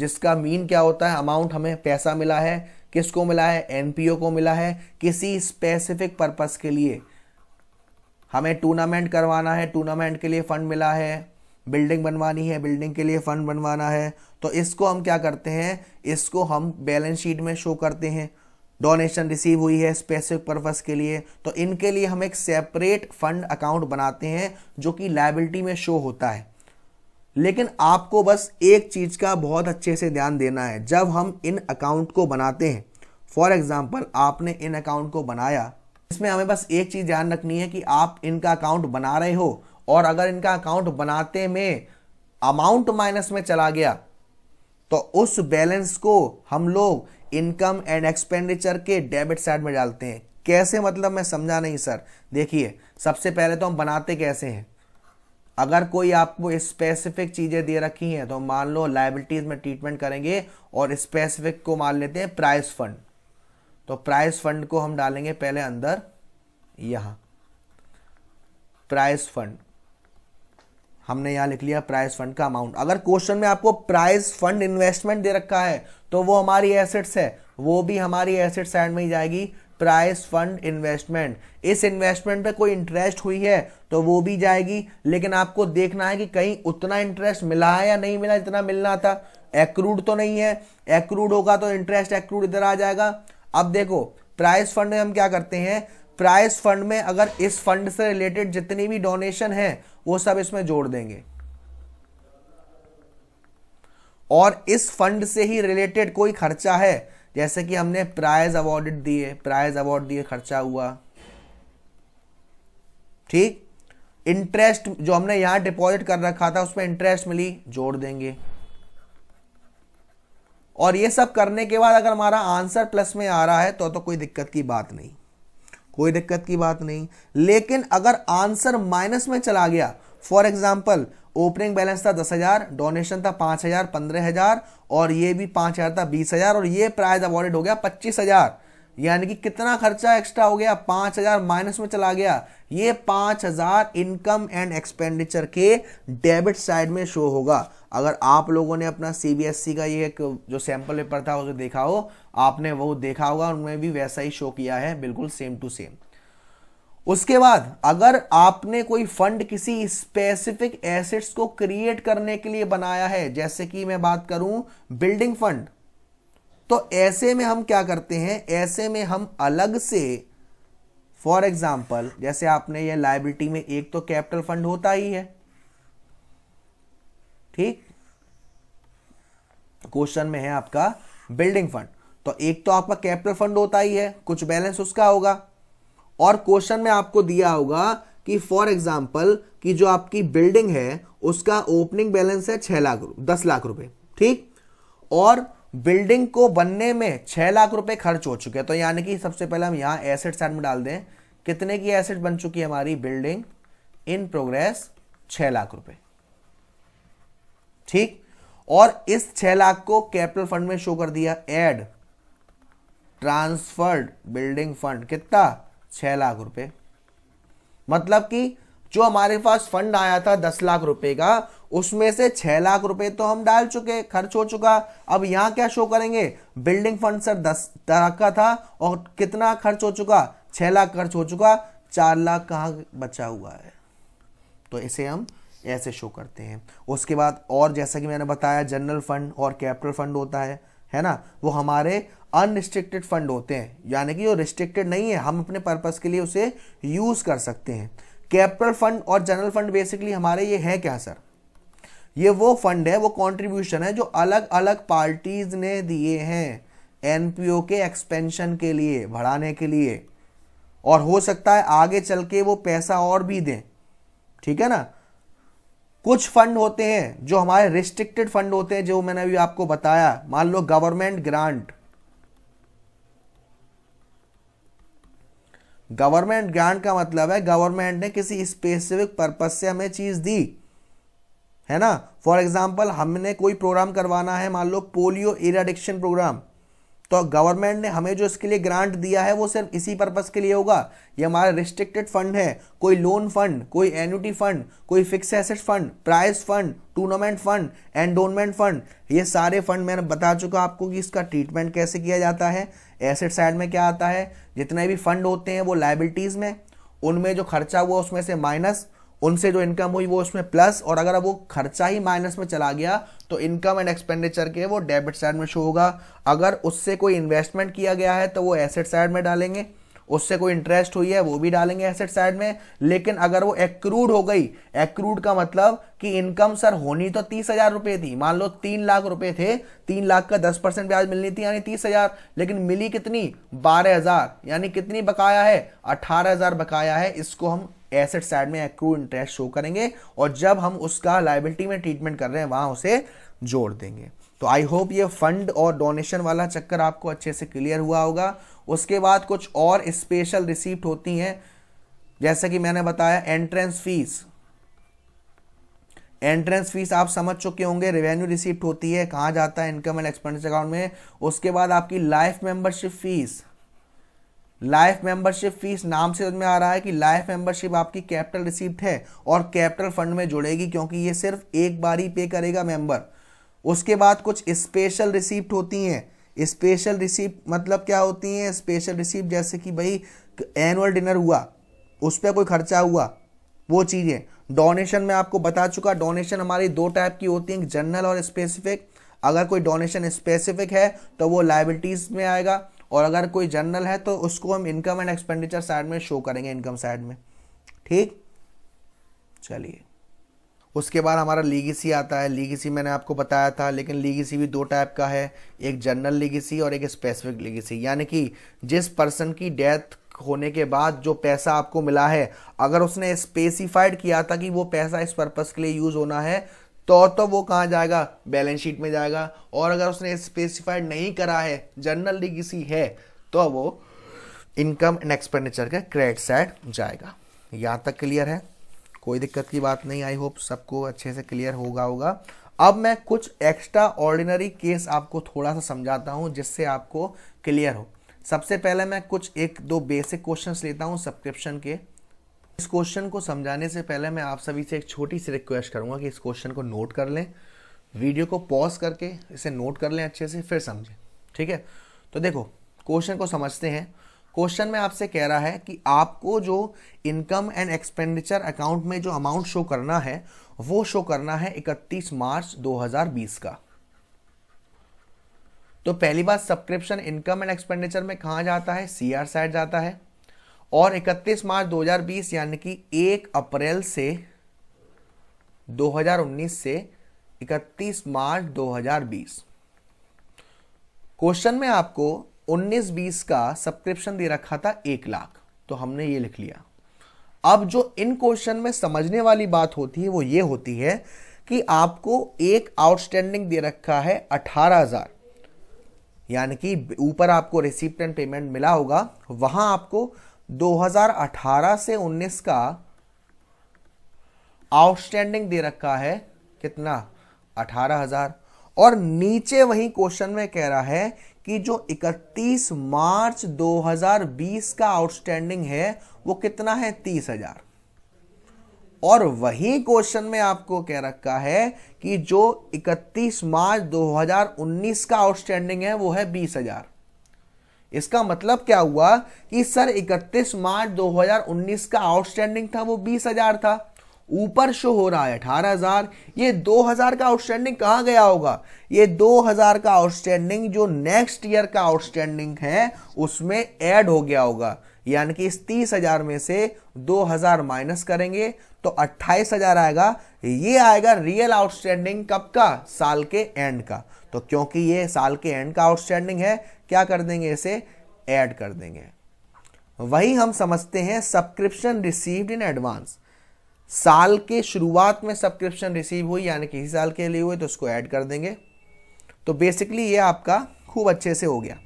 जिसका मीन क्या होता है अमाउंट हमें पैसा मिला है किसको मिला है एनपीओ को मिला है किसी स्पेसिफिक पर्पस के लिए हमें टूर्नामेंट करवाना है टूर्नामेंट के लिए फंड मिला है बिल्डिंग बनवानी है बिल्डिंग के लिए फंड बनवाना है तो इसको हम क्या करते हैं इसको हम बैलेंस शीट में शो करते हैं डोनेशन रिसीव हुई है स्पेसिफिक पर्पज़ के लिए तो इनके लिए हम एक सेपरेट फंड अकाउंट बनाते हैं जो कि लाइबिलिटी में शो होता है लेकिन आपको बस एक चीज़ का बहुत अच्छे से ध्यान देना है जब हम इन अकाउंट को बनाते हैं फॉर एग्ज़ाम्पल आपने इन अकाउंट को बनाया इसमें हमें बस एक चीज़ ध्यान रखनी है कि आप इनका अकाउंट बना रहे हो और अगर इनका अकाउंट बनाते में अमाउंट माइनस में चला गया तो उस बैलेंस को हम लोग इनकम एंड एक्सपेंडिचर के डेबिट साइड में डालते हैं कैसे मतलब मैं समझा नहीं सर देखिए सबसे पहले तो हम बनाते कैसे हैं अगर कोई आपको स्पेसिफिक चीज़ें दे रखी हैं तो मान लो लाइबिलिटीज़ में ट्रीटमेंट करेंगे और स्पेसिफिक को मान लेते हैं प्राइस फंड तो प्राइस फंड को हम डालेंगे पहले अंदर यहां प्राइस फंड हमने यहां लिख लिया प्राइस फंड का अमाउंट अगर क्वेश्चन में आपको प्राइस फंड इन्वेस्टमेंट दे रखा है तो वो हमारी एसेट्स है वो भी हमारी एसेट साइड में ही जाएगी प्राइस फंड इन्वेस्टमेंट इस इन्वेस्टमेंट पे कोई इंटरेस्ट हुई है तो वो भी जाएगी लेकिन आपको देखना है कि कहीं उतना इंटरेस्ट मिला है या नहीं मिला जितना मिलना था एक्रूड तो नहीं है एक्रूड होगा तो इंटरेस्ट एक्रूड इधर आ जाएगा अब देखो प्राइस फंड में हम क्या करते हैं प्राइस फंड में अगर इस फंड से रिलेटेड जितनी भी डोनेशन है वो सब इसमें जोड़ देंगे और इस फंड से ही रिलेटेड कोई खर्चा है जैसे कि हमने प्राइज अवार्डेड दिए प्राइज अवार्ड दिए खर्चा हुआ ठीक इंटरेस्ट जो हमने यहां डिपॉजिट कर रखा था उसमें इंटरेस्ट मिली जोड़ देंगे और ये सब करने के बाद अगर हमारा आंसर प्लस में आ रहा है तो तो कोई दिक्कत की बात नहीं कोई दिक्कत की बात नहीं लेकिन अगर आंसर माइनस में चला गया फॉर एग्जाम्पल ओपनिंग बैलेंस था दस हज़ार डोनेशन था पांच हज़ार पंद्रह हज़ार और ये भी पांच हज़ार था बीस हज़ार और ये प्राइज अवॉर्डेड हो गया पच्चीस हज़ार यानी कि कितना खर्चा एक्स्ट्रा हो गया पांच हज़ार माइनस में चला गया ये पांच हज़ार इनकम एंड एक्सपेंडिचर के डेबिट साइड में शो होगा अगर आप लोगों ने अपना सी बी एस का ये एक जो सैंपल पेपर था उसे देखा हो आपने वो देखा होगा उनमें भी वैसा ही शो किया है बिल्कुल सेम टू सेम उसके बाद अगर आपने कोई फंड किसी स्पेसिफिक एसेट्स को क्रिएट करने के लिए बनाया है जैसे कि मैं बात करूं बिल्डिंग फंड तो ऐसे में हम क्या करते हैं ऐसे में हम अलग से फॉर एग्जाम्पल जैसे आपने ये लाइबिलिटी में एक तो कैपिटल फंड होता ही है ठीक क्वेश्चन में है आपका बिल्डिंग फंड तो एक तो आपका कैपिटल फंड होता ही है कुछ बैलेंस उसका होगा और क्वेश्चन में आपको दिया होगा कि फॉर एग्जाम्पल कि जो आपकी बिल्डिंग है उसका ओपनिंग बैलेंस है छह लाख दस लाख रुपए ठीक और बिल्डिंग को बनने में छह लाख रुपए खर्च हो चुके हैं तो यानी कि सबसे पहले हम यहां एसेट साइड में डाल दें कितने की एसेट बन चुकी है हमारी बिल्डिंग इन प्रोग्रेस छह लाख रुपए ठीक और इस छह लाख को कैपिटल फंड में शो कर दिया एड ट्रांसफर्ड बिल्डिंग फंड कितना छः लाख रुपए मतलब कि जो हमारे पास फंड आया था दस लाख रुपए का उसमें से छह लाख रुपए तो हम डाल चुके खर्च हो चुका अब यहाँ क्या शो करेंगे बिल्डिंग फंड सर दस लाख का था और कितना खर्च हो चुका छह लाख खर्च हो चुका चार लाख कहाँ बचा हुआ है तो इसे हम ऐसे शो करते हैं उसके बाद और जैसा कि मैंने बताया जनरल फंड और कैपिटल फंड होता है है ना वो हमारे अनरिस्ट्रिक्टेड फंड होते हैं यानी कि वो रिस्ट्रिक्टेड नहीं है हम अपने पर्पस के लिए उसे यूज कर सकते हैं कैपिटल फंड और जनरल फंड बेसिकली हमारे ये है क्या सर ये वो फंड है वो कॉन्ट्रीब्यूशन है जो अलग अलग पार्टीज ने दिए हैं एनपीओ के एक्सपेंशन के लिए बढ़ाने के लिए और हो सकता है आगे चल के वो पैसा और भी दें ठीक है ना कुछ फंड होते हैं जो हमारे रिस्ट्रिक्टेड फंड होते हैं जो मैंने अभी आपको बताया मान लो गवर्नमेंट ग्रांट गवर्नमेंट ग्रांट का मतलब है गवर्नमेंट ने किसी स्पेसिफिक पर्पज से हमें चीज़ दी है ना फॉर एग्जाम्पल हमने कोई प्रोग्राम करवाना है मान लो पोलियो इराडिक्शन प्रोग्राम तो गवर्नमेंट ने हमें जो इसके लिए ग्रांट दिया है वो सिर्फ इसी पर्पज़ के लिए होगा ये हमारा रिस्ट्रिक्टेड फंड है कोई लोन फंड कोई एन्यूटी फंड कोई fix asset fund prize fund tournament fund endowment fund ये सारे फंड मैंने बता चुका आपको कि इसका ट्रीटमेंट कैसे किया जाता है एसेट साइड में क्या आता है जितने भी फंड होते हैं वो लाइबिलिटीज में उनमें जो खर्चा हुआ उसमें से माइनस उनसे जो इनकम हुई वो उसमें प्लस और अगर वो खर्चा ही माइनस में चला गया तो इनकम एंड एक्सपेंडिचर के वो डेबिट साइड में शो होगा अगर उससे कोई इन्वेस्टमेंट किया गया है तो वो एसेट साइड में डालेंगे उससे कोई इंटरेस्ट हुई है वो भी डालेंगे एसेट साइड में लेकिन अगर वो एक्रूड हो गई एक्रूड का मतलब कि इनकम सर होनी तो तीस हजार रुपये थी मान लो तीन लाख रुपए थे तीन लाख का दस परसेंट ब्याज मिलनी थी यानी तीस हजार लेकिन मिली कितनी बारह हजार यानी कितनी बकाया है अठारह हजार बकाया है इसको हम एसेट साइड में एक्रूड इंटरेस्ट शो करेंगे और जब हम उसका लाइबिलिटी में ट्रीटमेंट कर रहे हैं वहां उसे जोड़ देंगे तो आई होप ये फंड और डोनेशन वाला चक्कर आपको अच्छे से क्लियर हुआ होगा उसके बाद कुछ और स्पेशल रिसीप्ट होती हैं जैसे कि मैंने बताया एंट्रेंस फीस एंट्रेंस फीस आप समझ चुके होंगे रेवेन्यू रिसीप्ट होती है कहाँ जाता है इनकम एंड एक्सपेंडिचर अकाउंट में उसके बाद आपकी life membership fees life membership fees नाम से उसमें आ रहा है कि लाइफ मेंबरशिप आपकी कैपिटल रिसीप्ट है और कैपिटल फंड में जुड़ेगी क्योंकि ये सिर्फ एक बार ही पे करेगा मेंबर उसके बाद कुछ स्पेशल रिसिप्ट होती हैं स्पेशल रिसिप्ट मतलब क्या होती हैं स्पेशल रिसिप्ट जैसे कि भाई एनुअल डिनर हुआ उस पर कोई खर्चा हुआ वो चीज़ें डोनेशन में आपको बता चुका डोनेशन हमारी दो टाइप की होती हैं जनरल और स्पेसिफिक अगर कोई डोनेशन स्पेसिफिक है तो वो लाइबिलिटीज़ में आएगा और अगर कोई जनरल है तो उसको हम इनकम एंड एक्सपेंडिचर साइड में शो करेंगे इनकम साइड में ठीक चलिए उसके बाद हमारा लीगेसी आता है लीगेसी मैंने आपको बताया था लेकिन लीगेसी भी दो टाइप का है एक जनरल लीगेसी और एक स्पेसिफिक लीगेसी यानी कि जिस पर्सन की डेथ होने के बाद जो पैसा आपको मिला है अगर उसने स्पेसिफाइड किया था कि वो पैसा इस पर्पज़ के लिए यूज़ होना है तो तो वो कहाँ जाएगा बैलेंस शीट में जाएगा और अगर उसने स्पेसिफाइड नहीं करा है जनरल लीगेसी है तो वो इनकम एंड एक्सपेंडिचर के क्रेडिट साइड जाएगा यहाँ तक क्लियर है कोई दिक्कत की बात नहीं आई होप सबको अच्छे से क्लियर होगा होगा अब मैं कुछ एक्स्ट्रा ऑर्डिनरी केस आपको थोड़ा सा समझाता हूँ जिससे आपको क्लियर हो सबसे पहले मैं कुछ एक दो बेसिक क्वेश्चन लेता हूँ सब्सक्रिप्शन के इस क्वेश्चन को समझाने से पहले मैं आप सभी से एक छोटी सी रिक्वेस्ट करूँगा कि इस क्वेश्चन को नोट कर लें वीडियो को पॉज करके इसे नोट कर लें अच्छे से फिर समझें ठीक है तो देखो क्वेश्चन को समझते हैं क्वेश्चन में आपसे कह रहा है कि आपको जो इनकम एंड एक्सपेंडिचर अकाउंट में जो अमाउंट शो करना है वो शो करना है 31 मार्च 2020 का तो पहली बात सब्सक्रिप्शन इनकम एंड एक्सपेंडिचर में कहा जाता है सीआर साइड जाता है और 31 मार्च 2020 यानी कि 1 अप्रैल से 2019 से 31 मार्च 2020 क्वेश्चन में आपको उन्नीस बीस का सब्सक्रिप्शन दे रखा था एक लाख तो हमने ये लिख लिया अब जो इन क्वेश्चन में समझने वाली बात होती है वो ये होती है कि आपको एक आउटस्टैंडिंग दे रखा है अठारह हजार यानी कि ऊपर आपको रिसिप्ट पेमेंट मिला होगा वहां आपको 2018 से 19 का आउटस्टैंडिंग दे रखा है कितना अठारह हजार और नीचे वही क्वेश्चन में कह रहा है कि जो 31 मार्च 2020 का आउटस्टैंडिंग है वो कितना है तीस हजार और वही क्वेश्चन में आपको कह रखा है कि जो 31 मार्च 2019 का आउटस्टैंडिंग है वो है बीस हजार इसका मतलब क्या हुआ कि सर 31 मार्च 2019 का आउटस्टैंडिंग था वो बीस हजार था ऊपर शो हो रहा है अठारह हजार ये दो हजार का आउटस्टैंडिंग कहाँ गया होगा ये दो हजार का आउटस्टैंडिंग जो नेक्स्ट ईयर का आउटस्टैंडिंग है उसमें ऐड हो गया होगा यानी कि इस तीस हजार में से दो हजार माइनस करेंगे तो अट्ठाईस हजार आएगा ये आएगा रियल आउटस्टैंडिंग कब का साल के एंड का तो क्योंकि ये साल के एंड का आउटस्टैंडिंग है क्या कर देंगे इसे ऐड कर देंगे वही हम समझते हैं सब्सक्रिप्शन रिसीव्ड इन एडवांस साल के शुरुआत में सब्सक्रिप्शन रिसीव हुई यानी किसी साल के लिए हुए तो उसको ऐड कर देंगे तो बेसिकली ये आपका खूब अच्छे से हो गया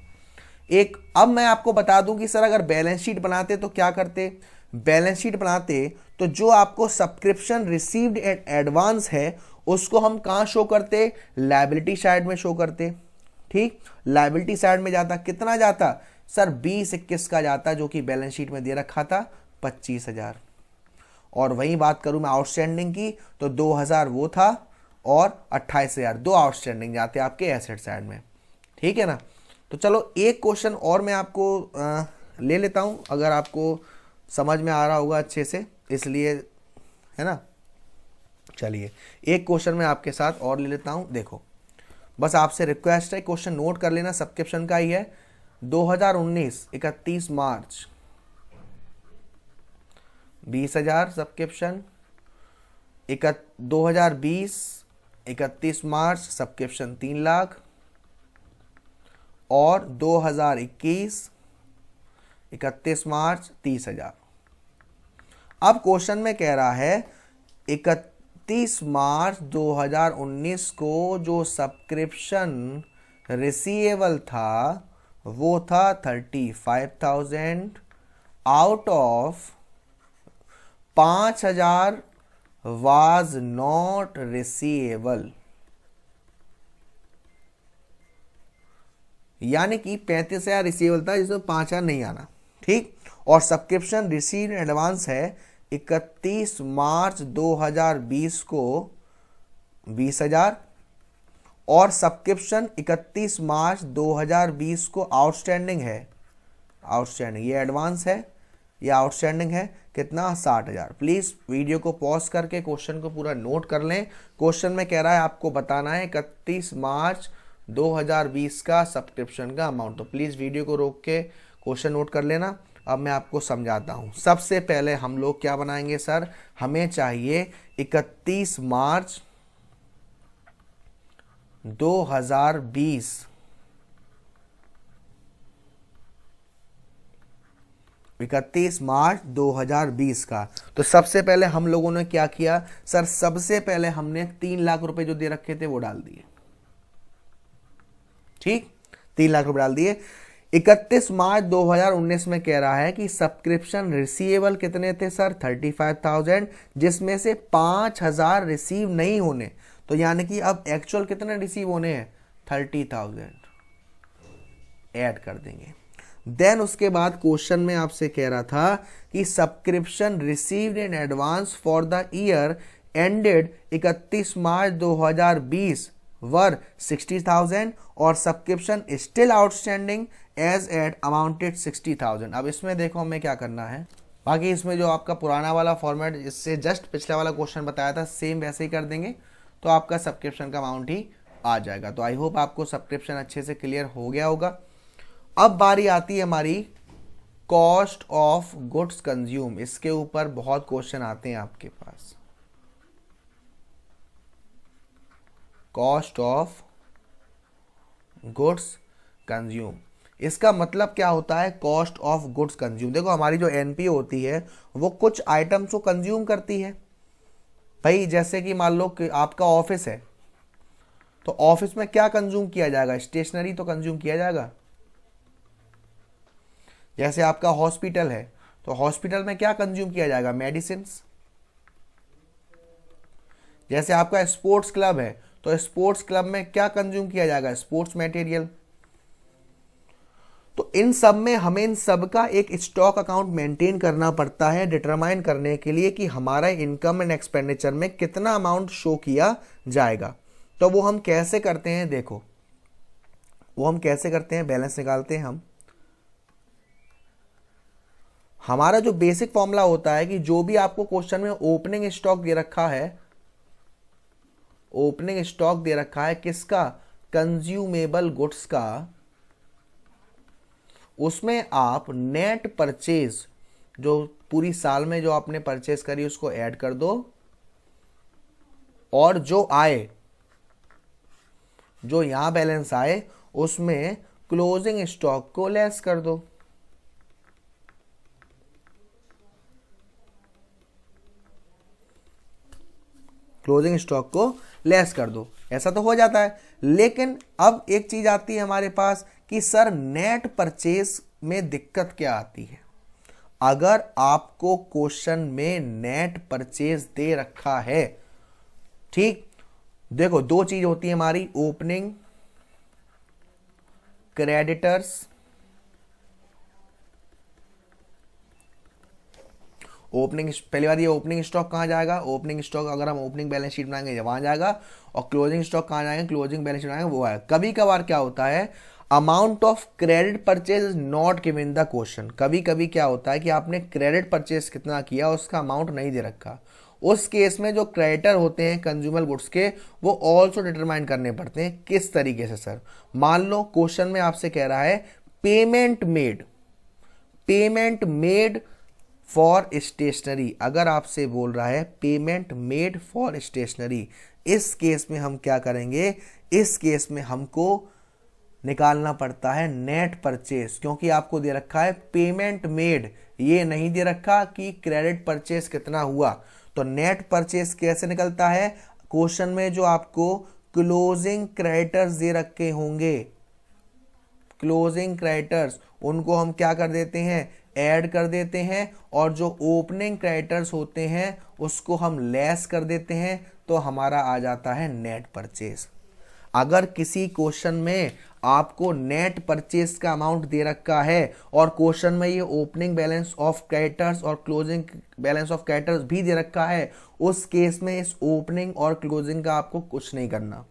एक अब मैं आपको बता दूं कि सर अगर बैलेंस शीट बनाते तो क्या करते बैलेंस शीट बनाते तो जो आपको सब्सक्रिप्शन रिसीव्ड एट एडवांस है उसको हम कहाँ शो करते लाइबिलिटी साइड में शो करते ठीक लाइबिलिटी साइड में जाता कितना जाता सर बीस इक्कीस का जाता जो कि बैलेंस शीट में दे रखा था पच्चीस हज़ार और वहीं बात करूं मैं आउटस्टैंडिंग की तो 2000 वो था और 28000 दो आउटस्टैंडिंग जाते हैं आपके एसेट साइड में ठीक है ना तो चलो एक क्वेश्चन और मैं आपको आ, ले लेता हूं अगर आपको समझ में आ रहा होगा अच्छे से इसलिए है ना चलिए एक क्वेश्चन मैं आपके साथ और ले लेता हूँ देखो बस आपसे रिक्वेस्ट है क्वेश्चन नोट कर लेना सब्सक्रिप्शन का ही है 2019 31 मार्च बीस हजार सब्सक्रिप्शन इकत दो हजार बीस इकतीस मार्च सब्सक्रिप्शन तीन लाख और दो हजार इक्कीस इकतीस मार्च तीस हजार अब क्वेश्चन में कह रहा है इकतीस मार्च 2019 को जो सब्सक्रिप्शन रिसीवेबल था वो था thirty five thousand out of पांच हजार वाज नॉट रिसीएबल यानी कि पैंतीस हजार रिसीवेबल था जिसमें पांच हजार नहीं आना ठीक और सब्सक्रिप्शन रिसीव एडवांस है 31 मार्च 2020 को बीस हजार और सब्सक्रिप्शन 31 मार्च 2020 को आउटस्टैंडिंग है आउटस्टैंडिंग ये एडवांस है ये आउटस्टैंडिंग है कितना साठ हज़ार प्लीज़ वीडियो को पॉज करके क्वेश्चन को पूरा नोट कर लें क्वेश्चन में कह रहा है आपको बताना है इकतीस मार्च 2020 का सब्सक्रिप्शन का अमाउंट तो प्लीज़ वीडियो को रोक के क्वेश्चन नोट कर लेना अब मैं आपको समझाता हूं सबसे पहले हम लोग क्या बनाएंगे सर हमें चाहिए 31 मार्च 2020 इकतीस मार्च 2020 का तो सबसे पहले हम लोगों ने क्या किया सर सबसे पहले हमने तीन लाख रुपए जो दे रखे थे वो डाल दिए ठीक तीन लाख रुपए डाल दिए 31 मार्च 2019 में कह रहा है कि सब्सक्रिप्शन रिसीवेबल कितने थे सर 35,000 जिसमें से 5,000 रिसीव नहीं होने तो यानी कि अब एक्चुअल कितने रिसीव होने हैं 30,000 ऐड कर देंगे देन उसके बाद क्वेश्चन में आपसे कह रहा था कि subscription received in advance for the year ended 31 March 2020 were 60,000 और subscription still outstanding as at amounted 60,000 अब इसमें देखो हमें क्या करना है बाकी इसमें जो आपका पुराना वाला फॉर्मेट इससे जस्ट पिछला वाला क्वेश्चन बताया था सेम वैसे ही कर देंगे तो आपका सब्सक्रिप्शन का अमाउंट ही आ जाएगा तो आई होप आपको सब्सक्रिप्शन अच्छे से क्लियर हो गया होगा अब बारी आती है हमारी कॉस्ट ऑफ गुड्स कंज्यूम इसके ऊपर बहुत क्वेश्चन आते हैं आपके पास कॉस्ट ऑफ गुड्स कंज्यूम इसका मतलब क्या होता है कॉस्ट ऑफ गुड्स कंज्यूम देखो हमारी जो एनपी होती है वो कुछ आइटम्स को कंज्यूम करती है भाई जैसे कि मान लो कि आपका ऑफिस है तो ऑफिस में क्या कंज्यूम किया जाएगा स्टेशनरी तो कंज्यूम किया जाएगा जैसे आपका हॉस्पिटल है तो हॉस्पिटल में क्या कंज्यूम किया जाएगा मेडिसिन जैसे आपका स्पोर्ट्स क्लब है तो स्पोर्ट्स क्लब में क्या कंज्यूम किया जाएगा स्पोर्ट्स मटेरियल तो इन सब में हमें इन सब का एक स्टॉक अकाउंट मेंटेन करना पड़ता है डिटरमाइन करने के लिए कि हमारा इनकम एंड एक्सपेंडिचर में कितना अमाउंट शो किया जाएगा तो वो हम कैसे करते हैं देखो वो हम कैसे करते हैं बैलेंस निकालते हैं हम हमारा जो बेसिक फॉर्मूला होता है कि जो भी आपको क्वेश्चन में ओपनिंग स्टॉक दे रखा है ओपनिंग स्टॉक दे रखा है किसका कंज्यूमेबल गुड्स का उसमें आप नेट परचेज जो पूरी साल में जो आपने परचेज करी उसको ऐड कर दो और जो आए जो यहां बैलेंस आए उसमें क्लोजिंग स्टॉक को लेस कर दो क्लोजिंग स्टॉक को लेस कर दो ऐसा तो हो जाता है लेकिन अब एक चीज आती है हमारे पास कि सर नेट परचेस में दिक्कत क्या आती है अगर आपको क्वेश्चन में नेट परचेज दे रखा है ठीक देखो दो चीज होती है हमारी ओपनिंग क्रेडिटर्स ओपनिंग पहली बात ये ओपनिंग स्टॉक कहाँ जाएगा ओपनिंग स्टॉक अगर हम ओपनिंग बैलेंस शीट बनाएंगे वहाँ जाएगा और क्लोजिंग स्टॉक कहाँ जाएंगे क्लोजिंग बैलेंस शीट बनाएंगे वो आएगा कभी कभार क्या होता है amount of credit purchase is not given in the question कभी कभी क्या होता है कि आपने क्रेडिट परचेज कितना किया उसका अमाउंट नहीं दे रखा उस केस में जो क्रेडिटर होते हैं कंज्यूमर गुड्स के वो ऑल्सो डिटरमाइन करने पड़ते हैं किस तरीके से सर मान लो क्वेश्चन में आपसे कह रहा है payment made payment made for stationery अगर आपसे बोल रहा है पेमेंट मेड फॉर स्टेशनरी इस केस में हम क्या करेंगे इस केस में हमको निकालना पड़ता है नेट परचेस क्योंकि आपको दे रखा है पेमेंट मेड ये नहीं दे रखा कि क्रेडिट परचेस कितना हुआ तो नेट परचेस कैसे निकलता है क्वेश्चन में जो आपको क्लोजिंग क्रेडिटर्स दे रखे होंगे क्लोजिंग क्राइटर्स उनको हम क्या कर देते हैं ऐड कर देते हैं और जो ओपनिंग क्राइटर्स होते हैं उसको हम लेस कर देते हैं तो हमारा आ जाता है नेट परचेज अगर किसी क्वेश्चन में आपको नेट परचेज का अमाउंट दे रखा है और क्वेश्चन में ये ओपनिंग बैलेंस ऑफ कैटर्स और क्लोजिंग बैलेंस ऑफ कैटर्स भी दे रखा है उस केस में इस ओपनिंग और क्लोजिंग का आपको कुछ नहीं करना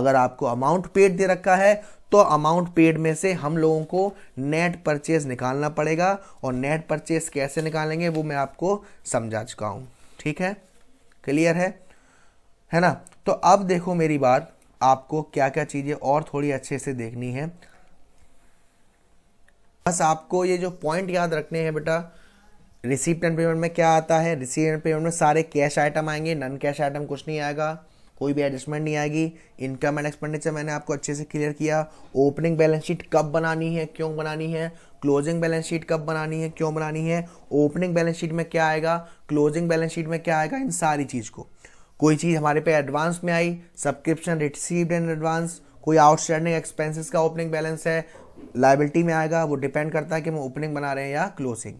अगर आपको अमाउंट पेड दे रखा है तो अमाउंट पेड में से हम लोगों को नेट परचेज निकालना पड़ेगा और नेट परचेज कैसे निकालेंगे वो मैं आपको समझा चुका हूँ ठीक है क्लियर है है ना तो अब देखो मेरी बात आपको क्या क्या चीज़ें और थोड़ी अच्छे से देखनी है बस आपको ये जो पॉइंट याद रखने हैं बेटा रिसिप्ट एंड पेमेंट में क्या आता है रिसीप्ट एंड पेमेंट में सारे कैश आइटम आएंगे नॉन कैश आइटम कुछ नहीं आएगा कोई भी एडजस्टमेंट नहीं आएगी इनकम एंड एक्सपेंडिचर मैंने आपको अच्छे से क्लियर किया ओपनिंग बैलेंस शीट कब बनानी है क्यों बनानी है क्लोजिंग बैलेंस शीट कब बनानी है क्यों बनानी है ओपनिंग बैलेंस शीट में क्या आएगा क्लोजिंग बैलेंस शीट में क्या आएगा इन सारी चीज़ को कोई चीज़ हमारे पे एडवांस में आई सब्सक्रिप्शन रिसीव्ड इन एडवांस कोई आउटस्टैंडिंग एक्सपेंसेस का ओपनिंग बैलेंस है लाइबिलिटी में आएगा वो डिपेंड करता है कि हम ओपनिंग बना रहे हैं या क्लोजिंग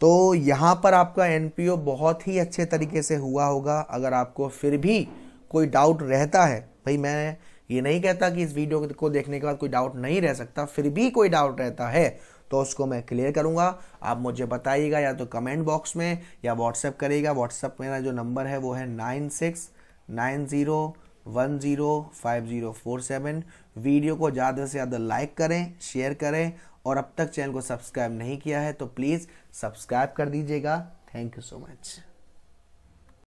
तो यहाँ पर आपका एन बहुत ही अच्छे तरीके से हुआ होगा अगर आपको फिर भी कोई डाउट रहता है भाई मैं ये नहीं कहता कि इस वीडियो को देखने के बाद कोई डाउट नहीं रह सकता फिर भी कोई डाउट रहता है तो उसको मैं क्लियर करूंगा आप मुझे बताइएगा या तो कमेंट बॉक्स में या व्हाट्सएप करिएगा व्हाट्सएप मेरा जो नंबर है वो है nine six nine zero one zero five zero four seven video को ज़्यादा से ज़्यादा लाइक करें शेयर करें और अब तक चैनल को सब्सक्राइब नहीं किया है तो प्लीज़ सब्सक्राइब कर दीजिएगा थैंक यू सो मच